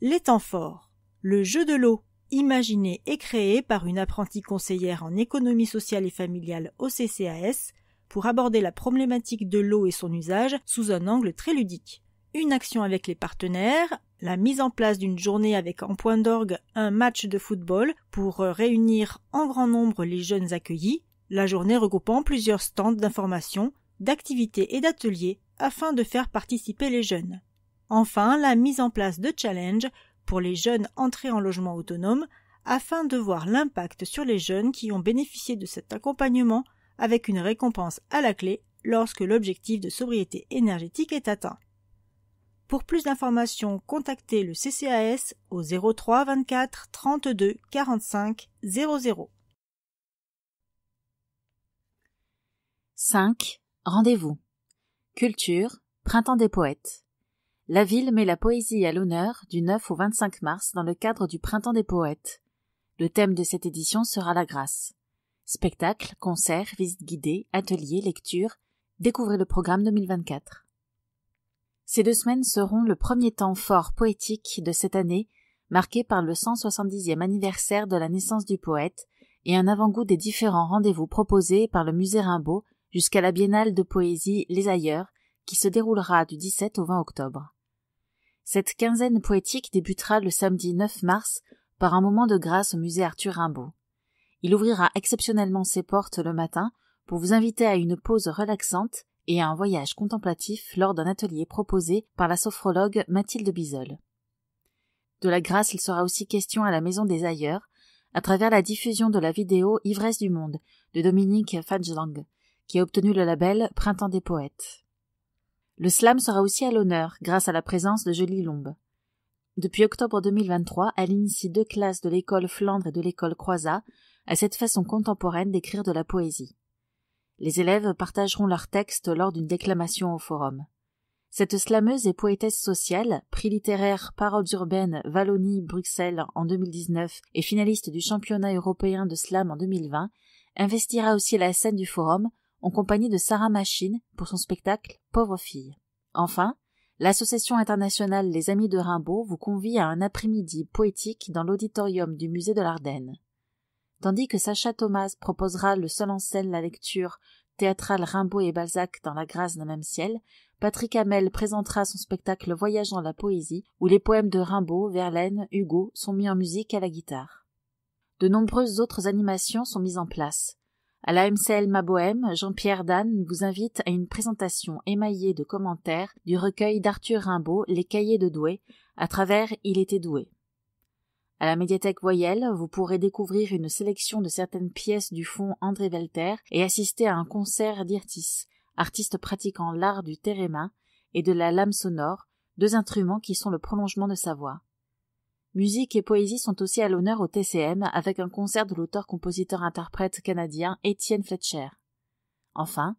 [SPEAKER 2] Les temps forts. Le jeu de l'eau, imaginé et créé par une apprentie conseillère en économie sociale et familiale au CCAS pour aborder la problématique de l'eau et son usage sous un angle très ludique. Une action avec les partenaires, la mise en place d'une journée avec en point d'orgue un match de football pour euh, réunir en grand nombre les jeunes accueillis, la journée regroupant plusieurs stands d'information, d'activités et d'ateliers afin de faire participer les jeunes. Enfin, la mise en place de challenges pour les jeunes entrés en logement autonome afin de voir l'impact sur les jeunes qui ont bénéficié de cet accompagnement avec une récompense à la clé lorsque l'objectif de sobriété énergétique est atteint. Pour plus d'informations, contactez le CCAS au 03 24 32 45 00. 5. Rendez-vous. Culture,
[SPEAKER 1] Printemps des poètes. La ville met la poésie à l'honneur du 9 au 25 mars dans le cadre du Printemps des poètes. Le thème de cette édition sera la grâce. Spectacles, concerts, visites guidées, ateliers, lectures, découvrez le programme 2024. Ces deux semaines seront le premier temps fort poétique de cette année, marqué par le 170e anniversaire de la naissance du poète et un avant-goût des différents rendez-vous proposés par le musée Rimbaud jusqu'à la biennale de poésie Les Ailleurs, qui se déroulera du 17 au 20 octobre. Cette quinzaine poétique débutera le samedi 9 mars par un moment de grâce au musée Arthur Rimbaud. Il ouvrira exceptionnellement ses portes le matin pour vous inviter à une pause relaxante et à un voyage contemplatif lors d'un atelier proposé par la sophrologue Mathilde Bisol. De la grâce, il sera aussi question à la Maison des Ailleurs, à travers la diffusion de la vidéo Ivresse du Monde de Dominique Fadjlang, qui a obtenu le label Printemps des poètes. Le slam sera aussi à l'honneur grâce à la présence de Jolie Lombe. Depuis octobre 2023, elle initie deux classes de l'école Flandre et de l'école Croisat à cette façon contemporaine d'écrire de la poésie. Les élèves partageront leurs textes lors d'une déclamation au forum. Cette slameuse et poétesse sociale, prix littéraire Paroles urbaines Wallonie-Bruxelles en 2019 et finaliste du championnat européen de slam en 2020, investira aussi la scène du forum en compagnie de Sarah Machine pour son spectacle Pauvre fille. Enfin, l'association internationale Les Amis de Rimbaud vous convie à un après-midi poétique dans l'auditorium du musée de l'Ardenne. Tandis que Sacha Thomas proposera le seul en scène la lecture théâtrale Rimbaud et Balzac dans la grâce d'un même ciel, Patrick Hamel présentera son spectacle Voyage dans la poésie, où les poèmes de Rimbaud, Verlaine, Hugo sont mis en musique à la guitare. De nombreuses autres animations sont mises en place. À la MCL Ma Bohème, Jean-Pierre Dan vous invite à une présentation émaillée de commentaires du recueil d'Arthur Rimbaud Les Cahiers de Douai, à travers Il était doué. À la médiathèque Voyelle, vous pourrez découvrir une sélection de certaines pièces du fonds André Velter et assister à un concert d'Irtis, artiste pratiquant l'art du téréma et de la lame sonore, deux instruments qui sont le prolongement de sa voix. Musique et poésie sont aussi à l'honneur au TCM avec un concert de l'auteur-compositeur-interprète canadien Étienne Fletcher. Enfin,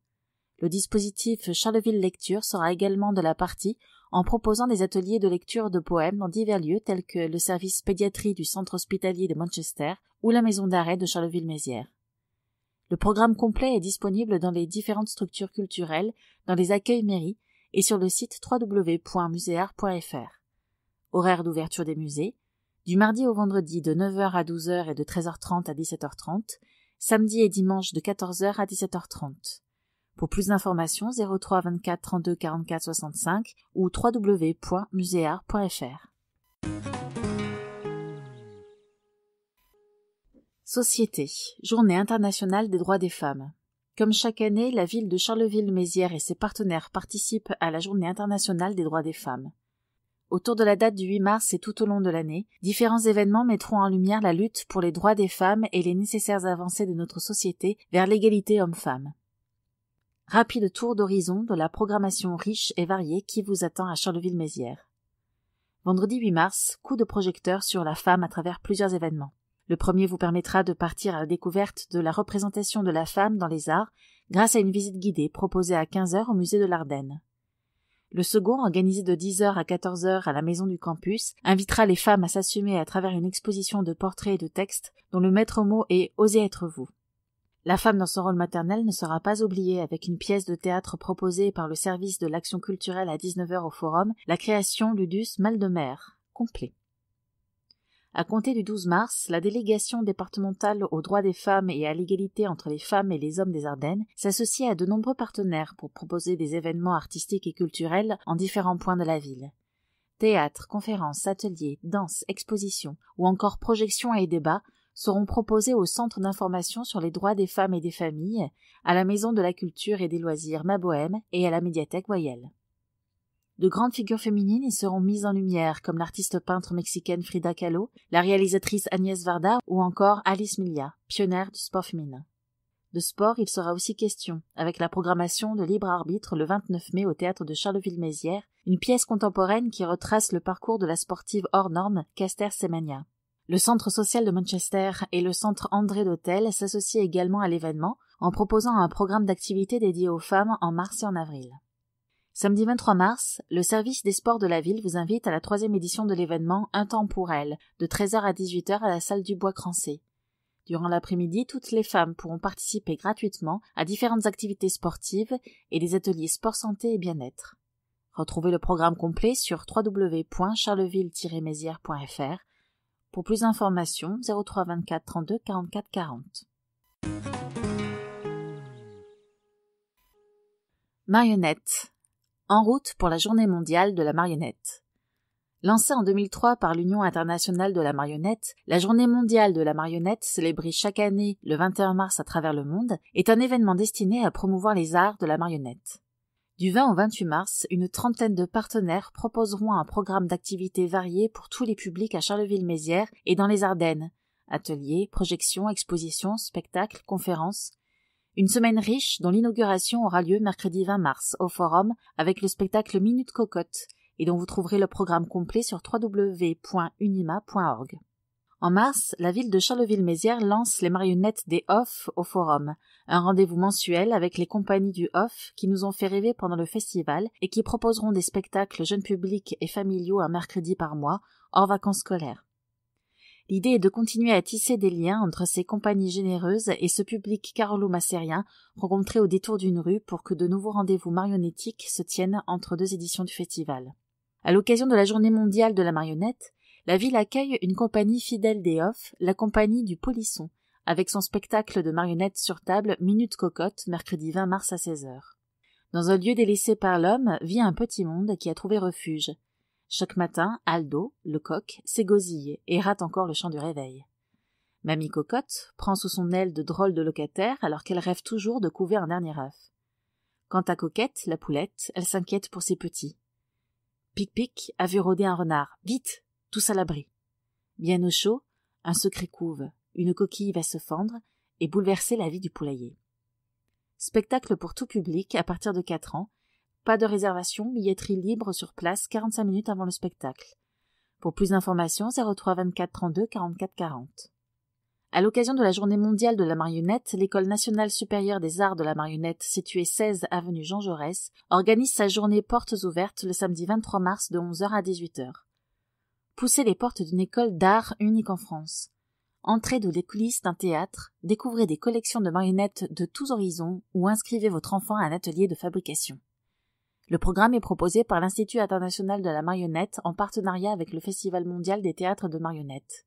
[SPEAKER 1] le dispositif Charleville Lecture sera également de la partie en proposant des ateliers de lecture de poèmes dans divers lieux tels que le service pédiatrie du centre hospitalier de Manchester ou la maison d'arrêt de Charleville-Mézières. Le programme complet est disponible dans les différentes structures culturelles, dans les accueils mairies et sur le site www.muséart.fr. Horaires d'ouverture des musées, du mardi au vendredi de 9h à 12h et de 13h30 à 17h30, samedi et dimanche de 14h à 17h30. Pour plus d'informations, 03 24 32 44 65 ou www.museart.fr. Société, Journée internationale des droits des femmes. Comme chaque année, la ville de Charleville-Mézières et ses partenaires participent à la Journée internationale des droits des femmes. Autour de la date du 8 mars et tout au long de l'année, différents événements mettront en lumière la lutte pour les droits des femmes et les nécessaires avancées de notre société vers l'égalité homme-femme. Rapide tour d'horizon de la programmation riche et variée qui vous attend à Charleville-Mézières. Vendredi 8 mars, coup de projecteur sur la femme à travers plusieurs événements. Le premier vous permettra de partir à la découverte de la représentation de la femme dans les arts grâce à une visite guidée proposée à 15h au musée de l'Ardenne. Le second, organisé de 10 heures à 14 heures à la maison du campus, invitera les femmes à s'assumer à travers une exposition de portraits et de textes dont le maître mot est Osez être vous. La femme dans son rôle maternel ne sera pas oubliée avec une pièce de théâtre proposée par le service de l'action culturelle à 19 heures au forum, la création Ludus Mal de Mer, complet. À compter du 12 mars, la délégation départementale aux droits des femmes et à l'égalité entre les femmes et les hommes des Ardennes s'associe à de nombreux partenaires pour proposer des événements artistiques et culturels en différents points de la ville. Théâtre, conférences, ateliers, danses, expositions ou encore projections et débats seront proposés au Centre d'information sur les droits des femmes et des familles, à la Maison de la culture et des loisirs Mabohème et à la médiathèque Voyelle de grandes figures féminines y seront mises en lumière, comme l'artiste peintre mexicaine Frida Kahlo, la réalisatrice Agnès Varda ou encore Alice Millia, pionnière du sport féminin. De sport, il sera aussi question, avec la programmation de Libre Arbitre le 29 mai au théâtre de Charleville-Mézières, une pièce contemporaine qui retrace le parcours de la sportive hors norme Caster Semania. Le Centre social de Manchester et le Centre André d'Hôtel s'associent également à l'événement en proposant un programme d'activités dédié aux femmes en mars et en avril. Samedi 23 mars, le service des sports de la ville vous invite à la troisième édition de l'événement Un temps pour elle » de 13h à 18h à la salle du Bois-Crancé. Durant l'après-midi, toutes les femmes pourront participer gratuitement à différentes activités sportives et des ateliers sport santé et bien-être. Retrouvez le programme complet sur www.charleville-mézières.fr. Pour plus d'informations, 03 24 32 44 40. Marionnette, en route pour la journée mondiale de la marionnette. Lancée en 2003 par l'Union internationale de la marionnette, la Journée mondiale de la marionnette, célébrée chaque année le 21 mars à travers le monde, est un événement destiné à promouvoir les arts de la marionnette. Du 20 au 28 mars, une trentaine de partenaires proposeront un programme d'activités variées pour tous les publics à Charleville-Mézières et dans les Ardennes. Ateliers, projections, expositions, spectacles, conférences, une semaine riche dont l'inauguration aura lieu mercredi 20 mars au Forum avec le spectacle Minute Cocotte et dont vous trouverez le programme complet sur www.unima.org. En mars, la ville de Charleville-Mézières lance les marionnettes des Off au Forum, un rendez-vous mensuel avec les compagnies du Off qui nous ont fait rêver pendant le festival et qui proposeront des spectacles jeunes publics et familiaux un mercredi par mois, hors vacances scolaires. L'idée est de continuer à tisser des liens entre ces compagnies généreuses et ce public carolo-macérien rencontré au détour d'une rue pour que de nouveaux rendez-vous marionnettiques se tiennent entre deux éditions du festival. À l'occasion de la journée mondiale de la marionnette, la ville accueille une compagnie fidèle des Off, la compagnie du Polisson, avec son spectacle de marionnettes sur table Minute Cocotte, mercredi 20 mars à 16h. Dans un lieu délaissé par l'homme vit un petit monde qui a trouvé refuge. Chaque matin, Aldo, le coq, s'égosille et rate encore le chant du réveil. Mamie Cocotte prend sous son aile de drôle de locataire alors qu'elle rêve toujours de couver un dernier œuf. Quant à Coquette, la poulette, elle s'inquiète pour ses petits. Pic-Pic a vu rôder un renard. Vite Tous à l'abri. Bien au chaud, un secret couve. Une coquille va se fendre et bouleverser la vie du poulailler. Spectacle pour tout public à partir de quatre ans pas de réservation, billetterie libre sur place 45 minutes avant le spectacle. Pour plus d'informations, 03 24 32 44 40. À l'occasion de la Journée mondiale de la marionnette, l'École nationale supérieure des arts de la marionnette, située 16 avenue Jean Jaurès, organise sa journée portes ouvertes le samedi 23 mars de 11h à 18h. Poussez les portes d'une école d'art unique en France. Entrez de les coulisses d'un théâtre, découvrez des collections de marionnettes de tous horizons ou inscrivez votre enfant à un atelier de fabrication. Le programme est proposé par l'Institut international de la marionnette en partenariat avec le Festival mondial des théâtres de marionnettes.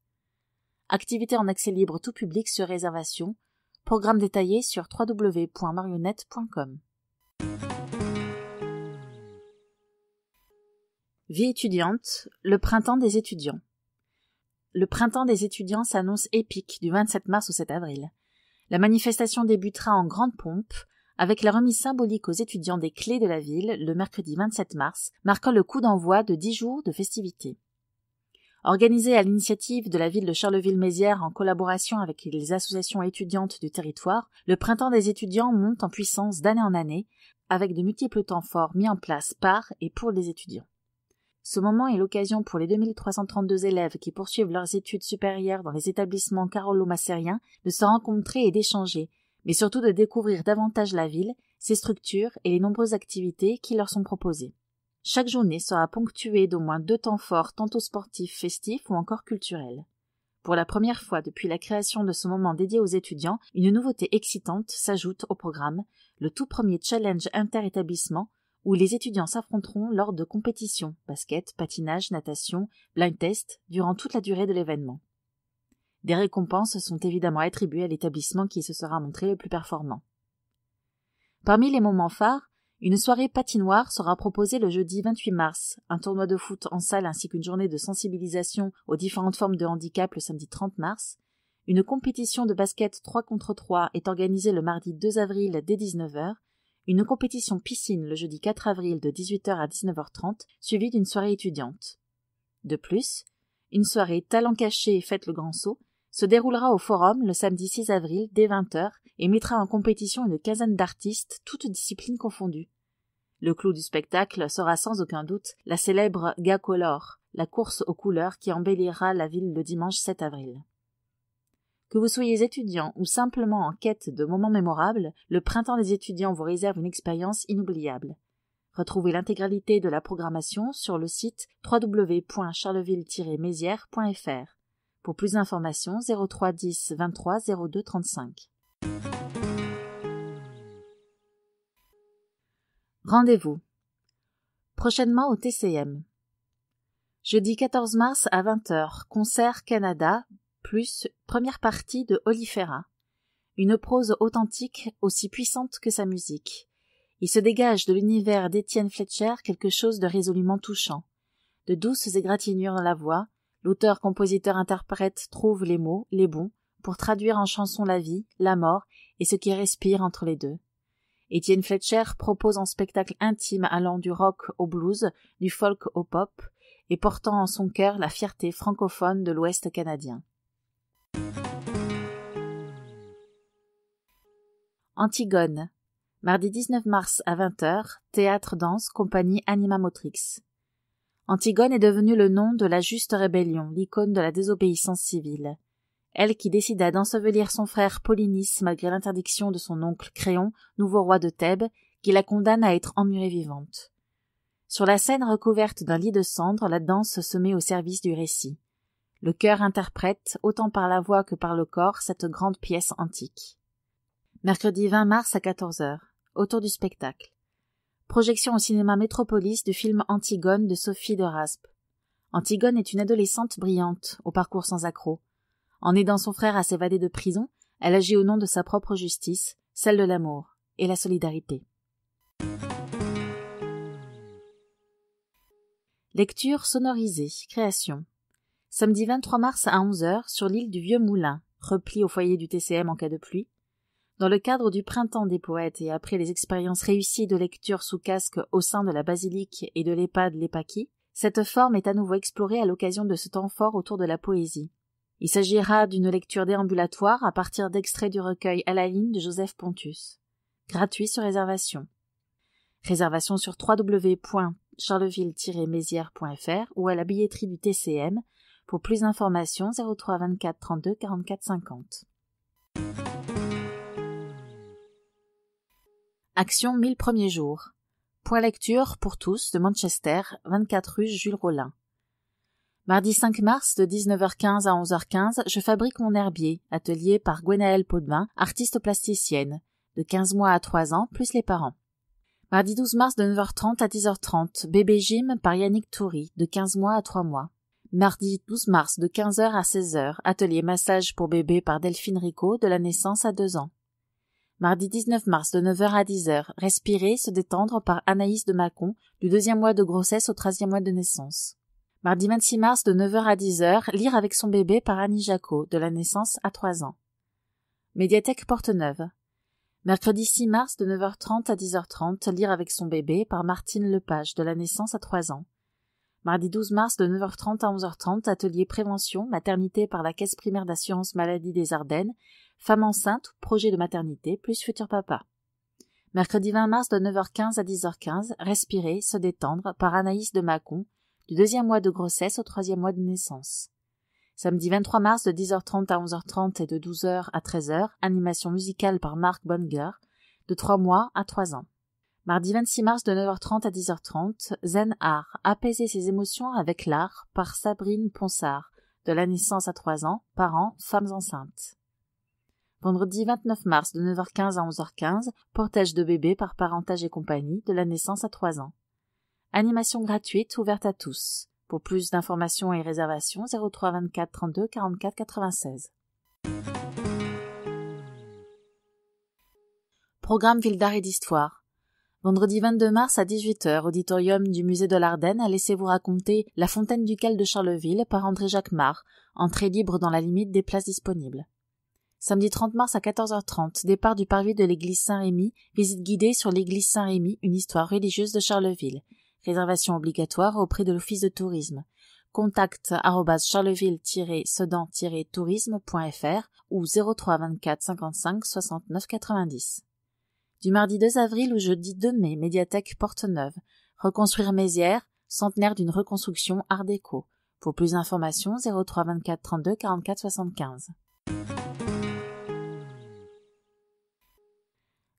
[SPEAKER 1] Activité en accès libre tout public sur réservation. Programme détaillé sur www.marionnette.com. Vie étudiante, le printemps des étudiants. Le printemps des étudiants s'annonce épique du 27 mars au 7 avril. La manifestation débutera en grande pompe avec la remise symbolique aux étudiants des clés de la ville le mercredi 27 mars, marquant le coup d'envoi de dix jours de festivités. Organisé à l'initiative de la ville de Charleville-Mézières en collaboration avec les associations étudiantes du territoire, le printemps des étudiants monte en puissance d'année en année, avec de multiples temps forts mis en place par et pour les étudiants. Ce moment est l'occasion pour les 2332 élèves qui poursuivent leurs études supérieures dans les établissements carolo de se rencontrer et d'échanger, mais surtout de découvrir davantage la ville, ses structures et les nombreuses activités qui leur sont proposées. Chaque journée sera ponctuée d'au moins deux temps forts, tantôt sportifs, festifs ou encore culturels. Pour la première fois depuis la création de ce moment dédié aux étudiants, une nouveauté excitante s'ajoute au programme, le tout premier challenge interétablissement où les étudiants s'affronteront lors de compétitions basket, patinage, natation, blind test durant toute la durée de l'événement. Des récompenses sont évidemment attribuées à l'établissement qui se sera montré le plus performant. Parmi les moments phares, une soirée patinoire sera proposée le jeudi 28 mars, un tournoi de foot en salle ainsi qu'une journée de sensibilisation aux différentes formes de handicap le samedi 30 mars. Une compétition de basket 3 contre 3 est organisée le mardi 2 avril dès 19h. Une compétition piscine le jeudi 4 avril de 18h à 19h30, suivie d'une soirée étudiante. De plus, une soirée talent caché et fête le grand saut se déroulera au Forum le samedi 6 avril dès 20h et mettra en compétition une quinzaine d'artistes, toutes disciplines confondues. Le clou du spectacle sera sans aucun doute la célèbre Gacolor, la course aux couleurs qui embellira la ville le dimanche 7 avril. Que vous soyez étudiant ou simplement en quête de moments mémorables, le printemps des étudiants vous réserve une expérience inoubliable. Retrouvez l'intégralité de la programmation sur le site www.charleville-mézières.fr. Pour plus d'informations, 03 10 23 02 35. Rendez-vous. Prochainement au TCM. Jeudi 14 mars à 20h, concert Canada, plus première partie de Olifera. Une prose authentique aussi puissante que sa musique. Il se dégage de l'univers d'Étienne Fletcher quelque chose de résolument touchant, de douces égratignures dans la voix, L'auteur, compositeur, interprète trouve les mots, les bons, pour traduire en chanson la vie, la mort et ce qui respire entre les deux. Étienne Fletcher propose un spectacle intime allant du rock au blues, du folk au pop, et portant en son cœur la fierté francophone de l'Ouest canadien. Antigone. Mardi 19 mars à 20h, théâtre danse, compagnie Anima Motrix. Antigone est devenue le nom de la juste rébellion, l'icône de la désobéissance civile. Elle qui décida d'ensevelir son frère Polynice malgré l'interdiction de son oncle Créon, nouveau roi de Thèbes, qui la condamne à être emmurée vivante. Sur la scène recouverte d'un lit de cendres, la danse se met au service du récit. Le chœur interprète, autant par la voix que par le corps, cette grande pièce antique. Mercredi 20 mars à 14 heures. Autour du spectacle. Projection au cinéma Métropolis du film Antigone de Sophie de Raspe. Antigone est une adolescente brillante, au parcours sans accroc. En aidant son frère à s'évader de prison, elle agit au nom de sa propre justice, celle de l'amour et la solidarité. Lecture sonorisée, création. Samedi 23 mars à 11h sur l'île du Vieux Moulin, repli au foyer du TCM en cas de pluie, dans le cadre du printemps des poètes et après les expériences réussies de lecture sous casque au sein de la basilique et de l'EHPAD L'EPAQUI, cette forme est à nouveau explorée à l'occasion de ce temps fort autour de la poésie. Il s'agira d'une lecture déambulatoire à partir d'extraits du recueil à la ligne de Joseph Pontus. Gratuit sur réservation. Réservation sur www.charleville-mézières.fr ou à la billetterie du TCM. Pour plus d'informations, 03 24 32 44 50. Action 1000 premiers jours. Point lecture pour tous de Manchester, 24 rue Jules Rollin. Mardi 5 mars de 19h15 à 11h15, je fabrique mon herbier, atelier par Gwenaëlle Podvin, artiste plasticienne, de 15 mois à 3 ans, plus les parents. Mardi 12 mars de 9h30 à 10h30, Bébé Gym par Yannick Toury, de 15 mois à 3 mois. Mardi 12 mars de 15h à 16h, atelier massage pour bébé par Delphine Rico, de la naissance à 2 ans mardi 19 mars de 9h à 10h, Respirer, se détendre par Anaïs de Macon, du deuxième mois de grossesse au troisième mois de naissance. Mardi 26 mars de 9h à 10h, Lire avec son bébé par Annie Jacot, de la naissance à 3 ans. Médiathèque Porte-Neuve. Mercredi 6 mars de 9h30 à 10h30, Lire avec son bébé par Martine Lepage, de la naissance à 3 ans. Mardi 12 mars de 9h30 à 11h30, atelier prévention, maternité par la Caisse primaire d'assurance maladie des Ardennes, femme enceinte, projet de maternité, plus futur papa. Mercredi 20 mars de 9h15 à 10h15, respirer, se détendre par Anaïs de Macon, du deuxième mois de grossesse au troisième mois de naissance. Samedi 23 mars de 10h30 à 11h30 et de 12h à 13h, animation musicale par Marc Bonger, de 3 mois à 3 ans. Mardi 26 mars de 9h30 à 10h30, Zen Art, apaiser ses émotions avec l'art par Sabrine Ponsard, de la naissance à 3 ans, parents, femmes enceintes. Vendredi 29 mars de 9h15 à 11h15, portage de bébé par parentage et compagnie, de la naissance à 3 ans. Animation gratuite ouverte à tous. Pour plus d'informations et réservations, 03 24 32 44 96. Programme Ville d'art et d'histoire. Vendredi 22 mars à 18h, auditorium du musée de l'Ardenne, laissez-vous raconter La fontaine ducale de Charleville par André Jacquemart, entrée libre dans la limite des places disponibles. Samedi 30 mars à 14h30, départ du parvis de l'église Saint-Rémy, visite guidée sur l'église Saint-Rémy, une histoire religieuse de Charleville. Réservation obligatoire auprès de l'office de tourisme. Contact charleville-sedan-tourisme.fr ou 03 24 55 69 90 du mardi 2 avril au jeudi 2 mai, médiathèque Porte-Neuve. Reconstruire Mézières, centenaire d'une reconstruction Art déco. Pour plus d'informations, 03 24 32 44 75.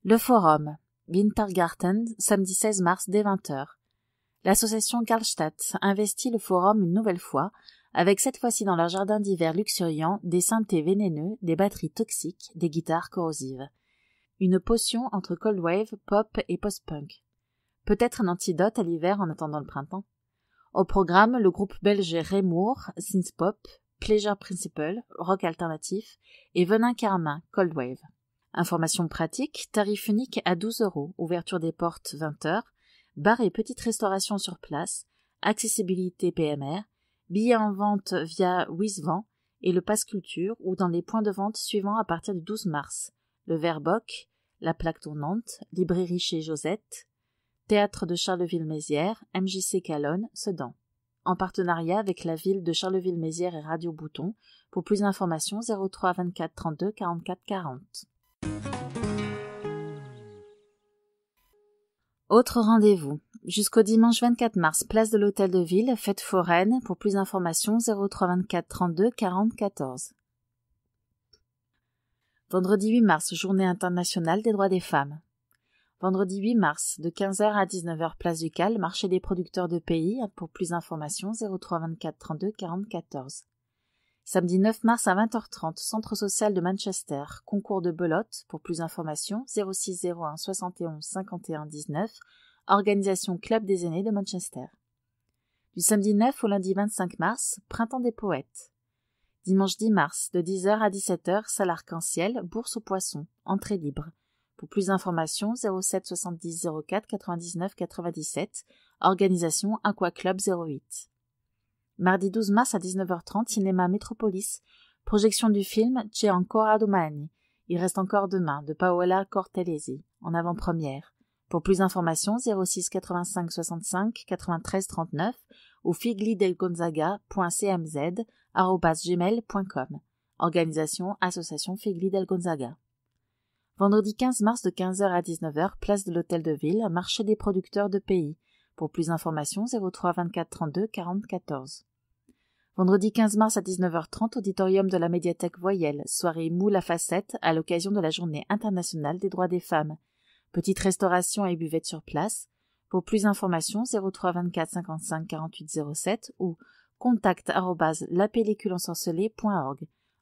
[SPEAKER 1] Le Forum, Wintergarten, samedi 16 mars dès 20h. L'association Karlstadt investit le Forum une nouvelle fois, avec cette fois-ci dans leur jardin d'hiver luxuriant des synthés vénéneux, des batteries toxiques, des guitares corrosives une potion entre cold wave, pop et post-punk. Peut-être un antidote à l'hiver en attendant le printemps. Au programme, le groupe belge Synth Pop, Pleasure Principle, rock alternatif et Venin Karma, cold wave. Informations pratiques, tarif unique à 12 euros, ouverture des portes 20 heures, bar et petite restauration sur place, accessibilité PMR, billets en vente via Wizvan et le Pass Culture ou dans les points de vente suivants à partir du 12 mars le Verboc, la plaque tournante, librairie chez Josette, théâtre de Charleville-Mézières, MJC Calonne, Sedan. En partenariat avec la ville de Charleville-Mézières et Radio Bouton. Pour plus d'informations, 03 24 32 44 40. Autre rendez-vous. Jusqu'au dimanche 24 mars, place de l'Hôtel de Ville, fête foraine. Pour plus d'informations, 03 24 32 40 14. Vendredi 8 mars, journée internationale des droits des femmes. Vendredi 8 mars, de 15h à 19h, place du Cal, marché des producteurs de pays. Pour plus d'informations, 03 24 32 40 14. Samedi 9 mars à 20h30, centre social de Manchester, concours de belote. Pour plus d'informations, 06 01 71 51 19, organisation Club des aînés de Manchester. Du samedi 9 au lundi 25 mars, printemps des poètes. Dimanche 10 mars, de 10h à 17h, salle arc-en-ciel, bourse aux poissons, entrée libre. Pour plus d'informations, 07 70 04 99 97, organisation Aquaclub 08. Mardi 12 mars à 19h30, cinéma Métropolis, projection du film C'è ancora domani. Il reste encore demain, de Paola Cortellesi, en avant-première. Pour plus d'informations, 06 85 65 93 39 au figlidelgonzaga.cmz.gmail.com Organisation Association Figli del Gonzaga. Vendredi 15 mars de 15h à 19h, place de l'Hôtel de Ville, marché des producteurs de pays. Pour plus d'informations, 03 24 32 40 14. Vendredi 15 mars à 19h30, auditorium de la médiathèque Voyelle, soirée moule à Facette à l'occasion de la journée internationale des droits des femmes. Petite restauration et buvette sur place. Pour plus d'informations, 03 24 55 48 07 ou contact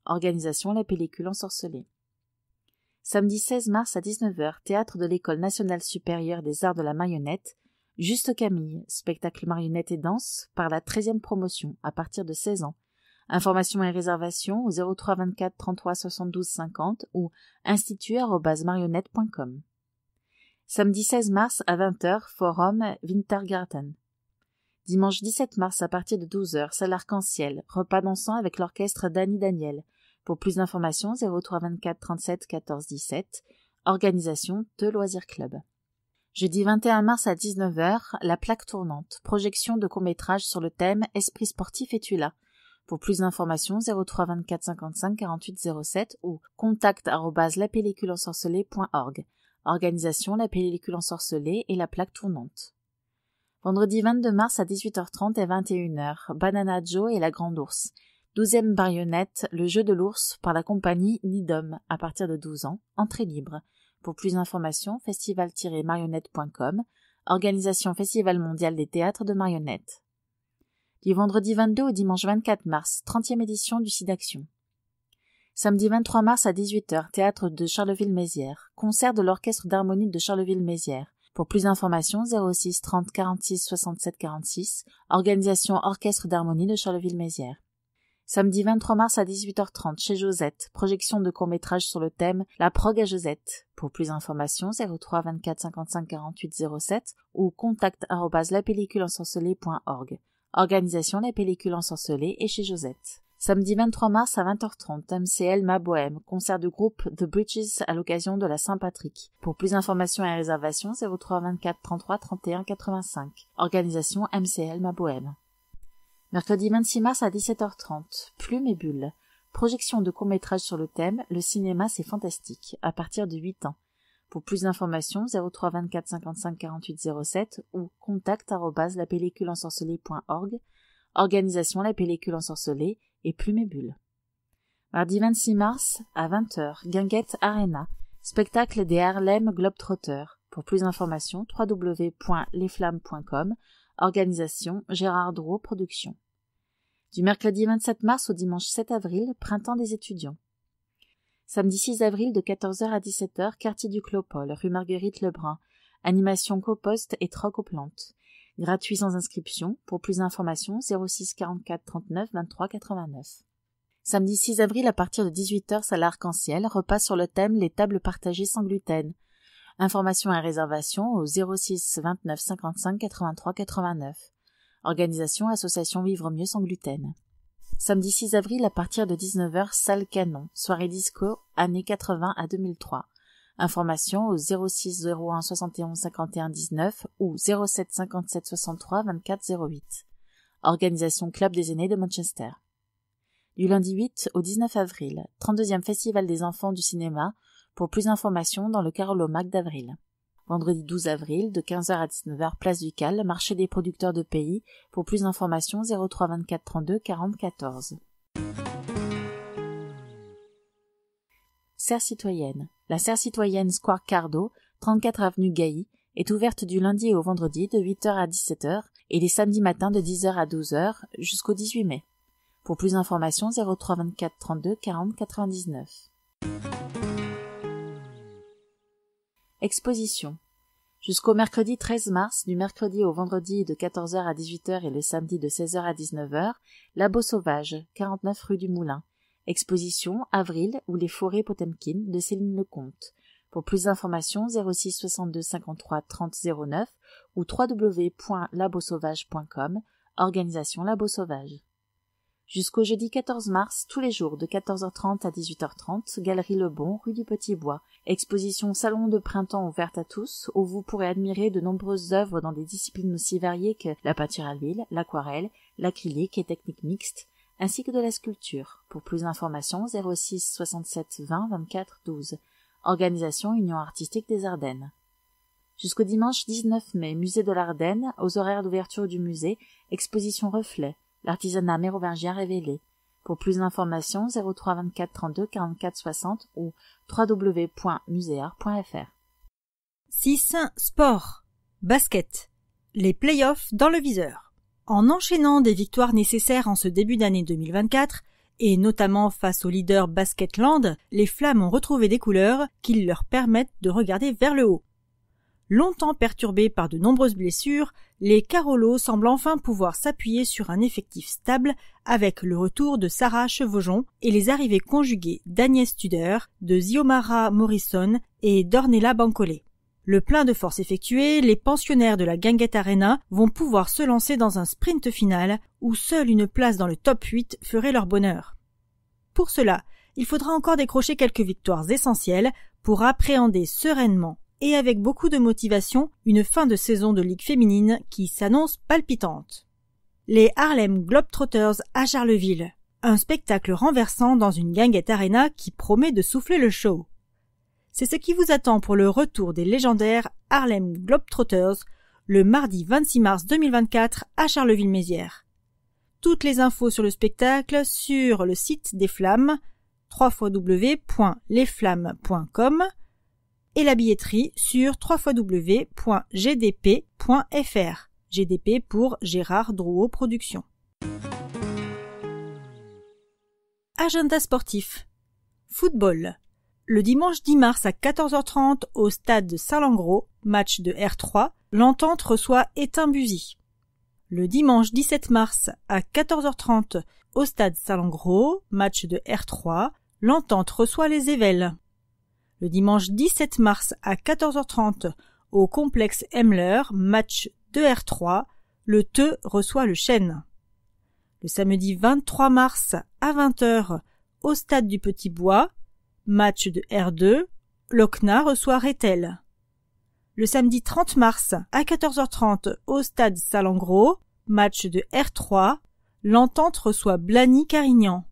[SPEAKER 1] Organisation La Pellicule Ensorcelée. Samedi 16 mars à 19h, théâtre de l'École nationale supérieure des arts de la marionnette, Juste Camille, spectacle marionnette et danse par la 13e promotion à partir de 16 ans. Informations et réservations au 03 24 33 72 50 ou institut@marionnette.com. Samedi 16 mars à 20h, Forum Wintergarten. Dimanche 17 mars à partir de 12h, salle arc-en-ciel, repas dansant avec l'orchestre Danny Daniel. Pour plus d'informations, 03 37 14 17, organisation de Loisirs Club. Jeudi 21 mars à 19h, la plaque tournante, projection de court-métrage sur le thème Esprit sportif et tu là. Pour plus d'informations, 03 55 48 07 ou contact lapelliculeensorcelée.org. Organisation, la pellicule ensorcelée et la plaque tournante. Vendredi 22 mars à 18h30 et 21h, Banana Joe et la Grande Ours. Douzième marionnette, le jeu de l'ours par la compagnie Nidom à partir de 12 ans, entrée libre. Pour plus d'informations, festival-marionnette.com, organisation Festival mondial des théâtres de marionnettes. Du vendredi 22 au dimanche 24 mars, 30e édition du SIDAction. Samedi 23 mars à 18h, théâtre de Charleville-Mézières. Concert de l'orchestre d'harmonie de Charleville-Mézières. Pour plus d'informations, 06 30 46 67 46, organisation Orchestre d'harmonie de Charleville-Mézières. Samedi 23 mars à 18h30 chez Josette, projection de court-métrage sur le thème La prog à Josette. Pour plus d'informations, 03 24 55 48 07 ou contact Organisation La Pellicule Ensorcelée et chez Josette. Samedi 23 mars à 20h30, MCL Ma Bohème, concert du groupe The Bridges à l'occasion de la Saint-Patrick. Pour plus d'informations et réservations, 03 24 33 31 85. Organisation MCL Ma Bohème. Mercredi 26 mars à 17h30, Plume et Bulles, Projection de court-métrage sur le thème Le cinéma c'est fantastique, à partir de 8 ans. Pour plus d'informations, 03 24 55 48 07 ou contact Organisation La pellicule ensorcelée et Bulle. Mardi 26 mars, à 20h, Guinguette Arena, spectacle des Harlem Globetrotters. Pour plus d'informations, www.lesflammes.com, organisation Gérard Drouot production. Du mercredi 27 mars au dimanche 7 avril, printemps des étudiants. Samedi 6 avril de 14h à 17h, quartier du Clopol, rue Marguerite Lebrun. Animation compost et troc aux plantes gratuit sans inscription. Pour plus d'informations, 06 44 39 23 89. Samedi 6 avril à partir de 18h, salle Arc-en-Ciel, repas sur le thème Les tables partagées sans gluten. Informations et réservations au 06 29 55 83 89. Organisation Association Vivre Mieux sans gluten. Samedi 6 avril à partir de 19h, salle Canon, soirée disco, années 80 à 2003. Information au 06 01 71 51 19 ou 07 57 63 24 08. Organisation Club des aînés de Manchester. Du lundi 8 au 19 avril, 32e Festival des enfants du cinéma, pour plus d'informations dans le Carolomac d'avril. Vendredi 12 avril, de 15h à 19h, place du Cal, marché des producteurs de pays, pour plus d'informations 03 24 32 40 14. Serre citoyenne. La serre citoyenne Square Cardo, 34 avenue Gailly, est ouverte du lundi au vendredi de 8h à 17h et les samedis matins de 10h à 12h jusqu'au 18 mai. Pour plus d'informations, 03 24 32 40 99. Exposition. Jusqu'au mercredi 13 mars, du mercredi au vendredi de 14h à 18h et le samedi de 16h à 19h, Labo Sauvage, 49 rue du Moulin, Exposition avril ou les forêts Potemkin de Céline Lecomte. Pour plus d'informations 06 62 53 30 09 ou www.labosauvage.com Organisation Labo Sauvage. Jusqu'au jeudi 14 mars, tous les jours de 14h30 à 18h30, Galerie Le Bon, rue du Petit Bois. Exposition Salon de printemps ouverte à tous, où vous pourrez admirer de nombreuses œuvres dans des disciplines aussi variées que la peinture à l'huile, l'aquarelle, l'acrylique et techniques mixtes, ainsi que de la sculpture. Pour plus d'informations, 06 67 20 24 12. Organisation Union artistique des Ardennes. Jusqu'au dimanche 19 mai, musée de l'Ardenne, aux horaires d'ouverture du musée, exposition reflet, l'artisanat mérovingien révélé. Pour plus d'informations, 03 24 32 44 60 ou www.muséart.fr.
[SPEAKER 2] 6. Sport. Basket. Les playoffs dans le viseur. En enchaînant des victoires nécessaires en ce début d'année 2024, et notamment face au leader Basketland, les Flammes ont retrouvé des couleurs qui leur permettent de regarder vers le haut. Longtemps perturbés par de nombreuses blessures, les Carolos semblent enfin pouvoir s'appuyer sur un effectif stable avec le retour de Sarah Chevaujon et les arrivées conjuguées d'Agnès Tudor, de Ziomara Morrison et d'Ornella Bancolé. Le plein de force effectué, les pensionnaires de la guinguette Arena vont pouvoir se lancer dans un sprint final où seule une place dans le top 8 ferait leur bonheur. Pour cela, il faudra encore décrocher quelques victoires essentielles pour appréhender sereinement et avec beaucoup de motivation une fin de saison de Ligue féminine qui s'annonce palpitante. Les Harlem Globetrotters à Charleville. Un spectacle renversant dans une guinguette arena qui promet de souffler le show c'est ce qui vous attend pour le retour des légendaires Harlem Globetrotters le mardi 26 mars 2024 à Charleville-Mézières. Toutes les infos sur le spectacle sur le site des Flammes www.lesflammes.com et la billetterie sur www.gdp.fr. GDP pour Gérard Drouot Productions. Agenda sportif. Football. Le dimanche 10 mars à 14h30 au stade saint Saint-Lengro match de R3, l'entente reçoit Étain-Busy. Le dimanche 17 mars à 14h30 au stade saint Saint-Lengro match de R3, l'entente reçoit les Évelles. Le dimanche 17 mars à 14h30 au complexe Hemler, match de R3, le Te reçoit le Chêne. Le samedi 23 mars à 20h au stade du Petit Bois, Match de R2, Locna reçoit Rethel. Le samedi 30 mars à 14h30 au stade Salangro, match de R3, l'Entente reçoit Blany carignan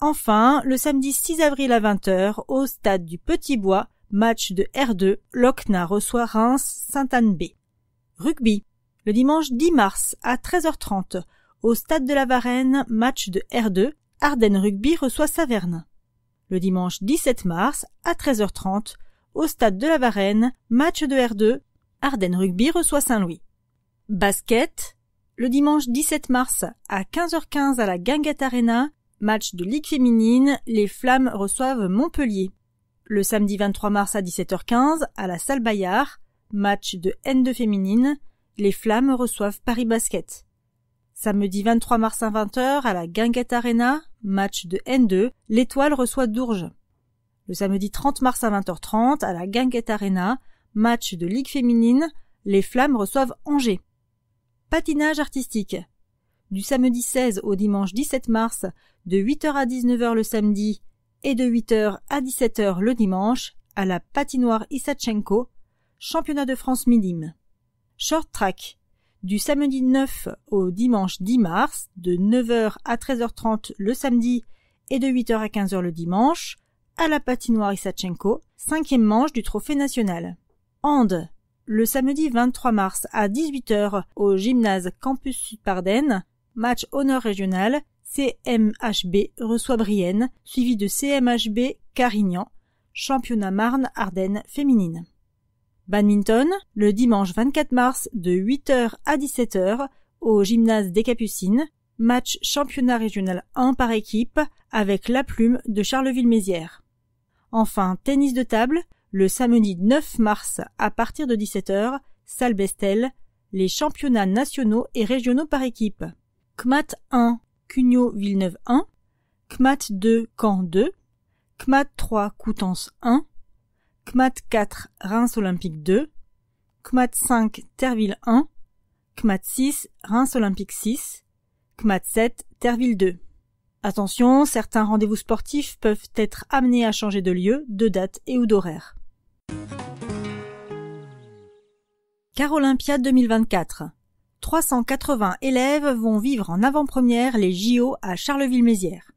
[SPEAKER 2] Enfin, le samedi 6 avril à 20h au stade du Petit Bois, match de R2, Locna reçoit reims saint anne b Rugby. Le dimanche 10 mars à 13h30 au stade de la Varenne, match de R2, Ardenne Rugby reçoit Saverne le dimanche 17 mars à 13h30 au stade de la Varenne, match de R2, Ardennes Rugby reçoit Saint-Louis. Basket, le dimanche 17 mars à 15h15 à la Guinguette Arena, match de Ligue féminine, les Flammes reçoivent Montpellier. Le samedi 23 mars à 17h15 à la Salle Bayard, match de N2 féminine, les Flammes reçoivent Paris Basket. Samedi 23 mars à 20h à la Guinguette Arena, match de N2, l'Étoile reçoit Dourges. Le samedi 30 mars à 20h30 à la Guinguette Arena, match de Ligue féminine, les Flammes reçoivent Angers. Patinage artistique. Du samedi 16 au dimanche 17 mars, de 8h à 19h le samedi et de 8h à 17h le dimanche, à la patinoire Isachenko, championnat de France minime. Short track du samedi 9 au dimanche 10 mars, de 9h à 13h30 le samedi et de 8h à 15h le dimanche, à la patinoire Isachenko, cinquième manche du trophée national. Ande, le samedi 23 mars à 18h au gymnase Campus Sud-Pardenne, match honneur régional, CMHB reçoit Brienne, suivi de CMHB Carignan, championnat Marne-Ardennes féminine. Badminton, le dimanche 24 mars de 8h à 17h au gymnase des Capucines, match championnat régional 1 par équipe avec la plume de Charleville-Mézières. Enfin, tennis de table, le samedi 9 mars à partir de 17h, salle Bestel, les championnats nationaux et régionaux par équipe. CMAT 1, Cugnot Villeneuve 1, CMAT 2, Caen 2, Kmat 3, Coutances 1, CMAT 4 Reims Olympique 2, CMAT 5 Terville 1, CMAT 6 Reims Olympique 6, CMAT 7 Terville 2. Attention, certains rendez-vous sportifs peuvent être amenés à changer de lieu, de date et ou d'horaire. Car Olympia 2024. 380 élèves vont vivre en avant-première les JO à Charleville-Mézières.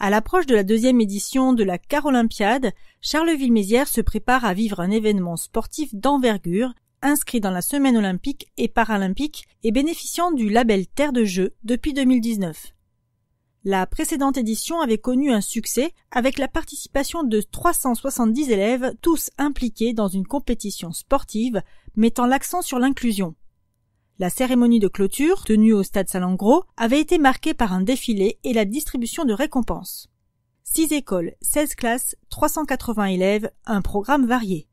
[SPEAKER 2] À l'approche de la deuxième édition de la Carolympiade, Charleville-Mézières se prépare à vivre un événement sportif d'envergure, inscrit dans la semaine olympique et paralympique et bénéficiant du label Terre de Jeux depuis 2019. La précédente édition avait connu un succès avec la participation de 370 élèves tous impliqués dans une compétition sportive mettant l'accent sur l'inclusion. La cérémonie de clôture, tenue au stade Salengro, avait été marquée par un défilé et la distribution de récompenses. Six écoles, 16 classes, 380 élèves, un programme varié.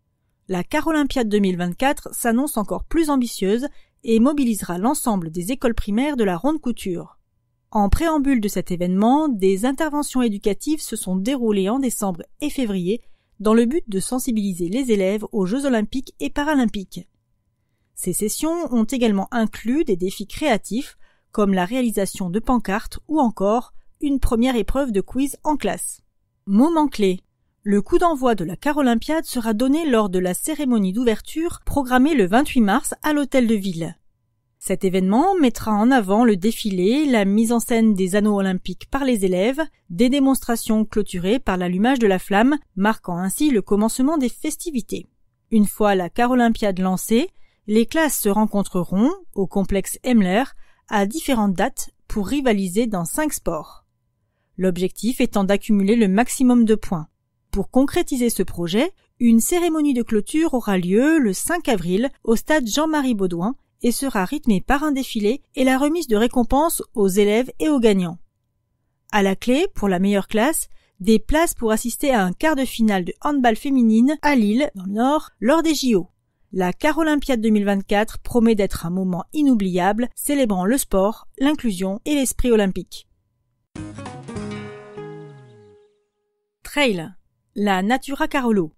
[SPEAKER 2] La Carolympiade 2024 s'annonce encore plus ambitieuse et mobilisera l'ensemble des écoles primaires de la Ronde Couture. En préambule de cet événement, des interventions éducatives se sont déroulées en décembre et février dans le but de sensibiliser les élèves aux Jeux olympiques et paralympiques. Ces sessions ont également inclus des défis créatifs comme la réalisation de pancartes ou encore une première épreuve de quiz en classe. Moment clé. Le coup d'envoi de la Carolympiade sera donné lors de la cérémonie d'ouverture programmée le 28 mars à l'hôtel de ville. Cet événement mettra en avant le défilé, la mise en scène des anneaux olympiques par les élèves, des démonstrations clôturées par l'allumage de la flamme, marquant ainsi le commencement des festivités. Une fois la Carolympiade lancée, les classes se rencontreront au complexe Emler à différentes dates pour rivaliser dans cinq sports. L'objectif étant d'accumuler le maximum de points. Pour concrétiser ce projet, une cérémonie de clôture aura lieu le 5 avril au stade Jean-Marie Baudouin et sera rythmée par un défilé et la remise de récompenses aux élèves et aux gagnants. À la clé, pour la meilleure classe, des places pour assister à un quart de finale de handball féminine à Lille, dans le Nord, lors des JO. La Carolympiade 2024 promet d'être un moment inoubliable célébrant le sport, l'inclusion et l'esprit olympique. Trail. La Natura Carolo.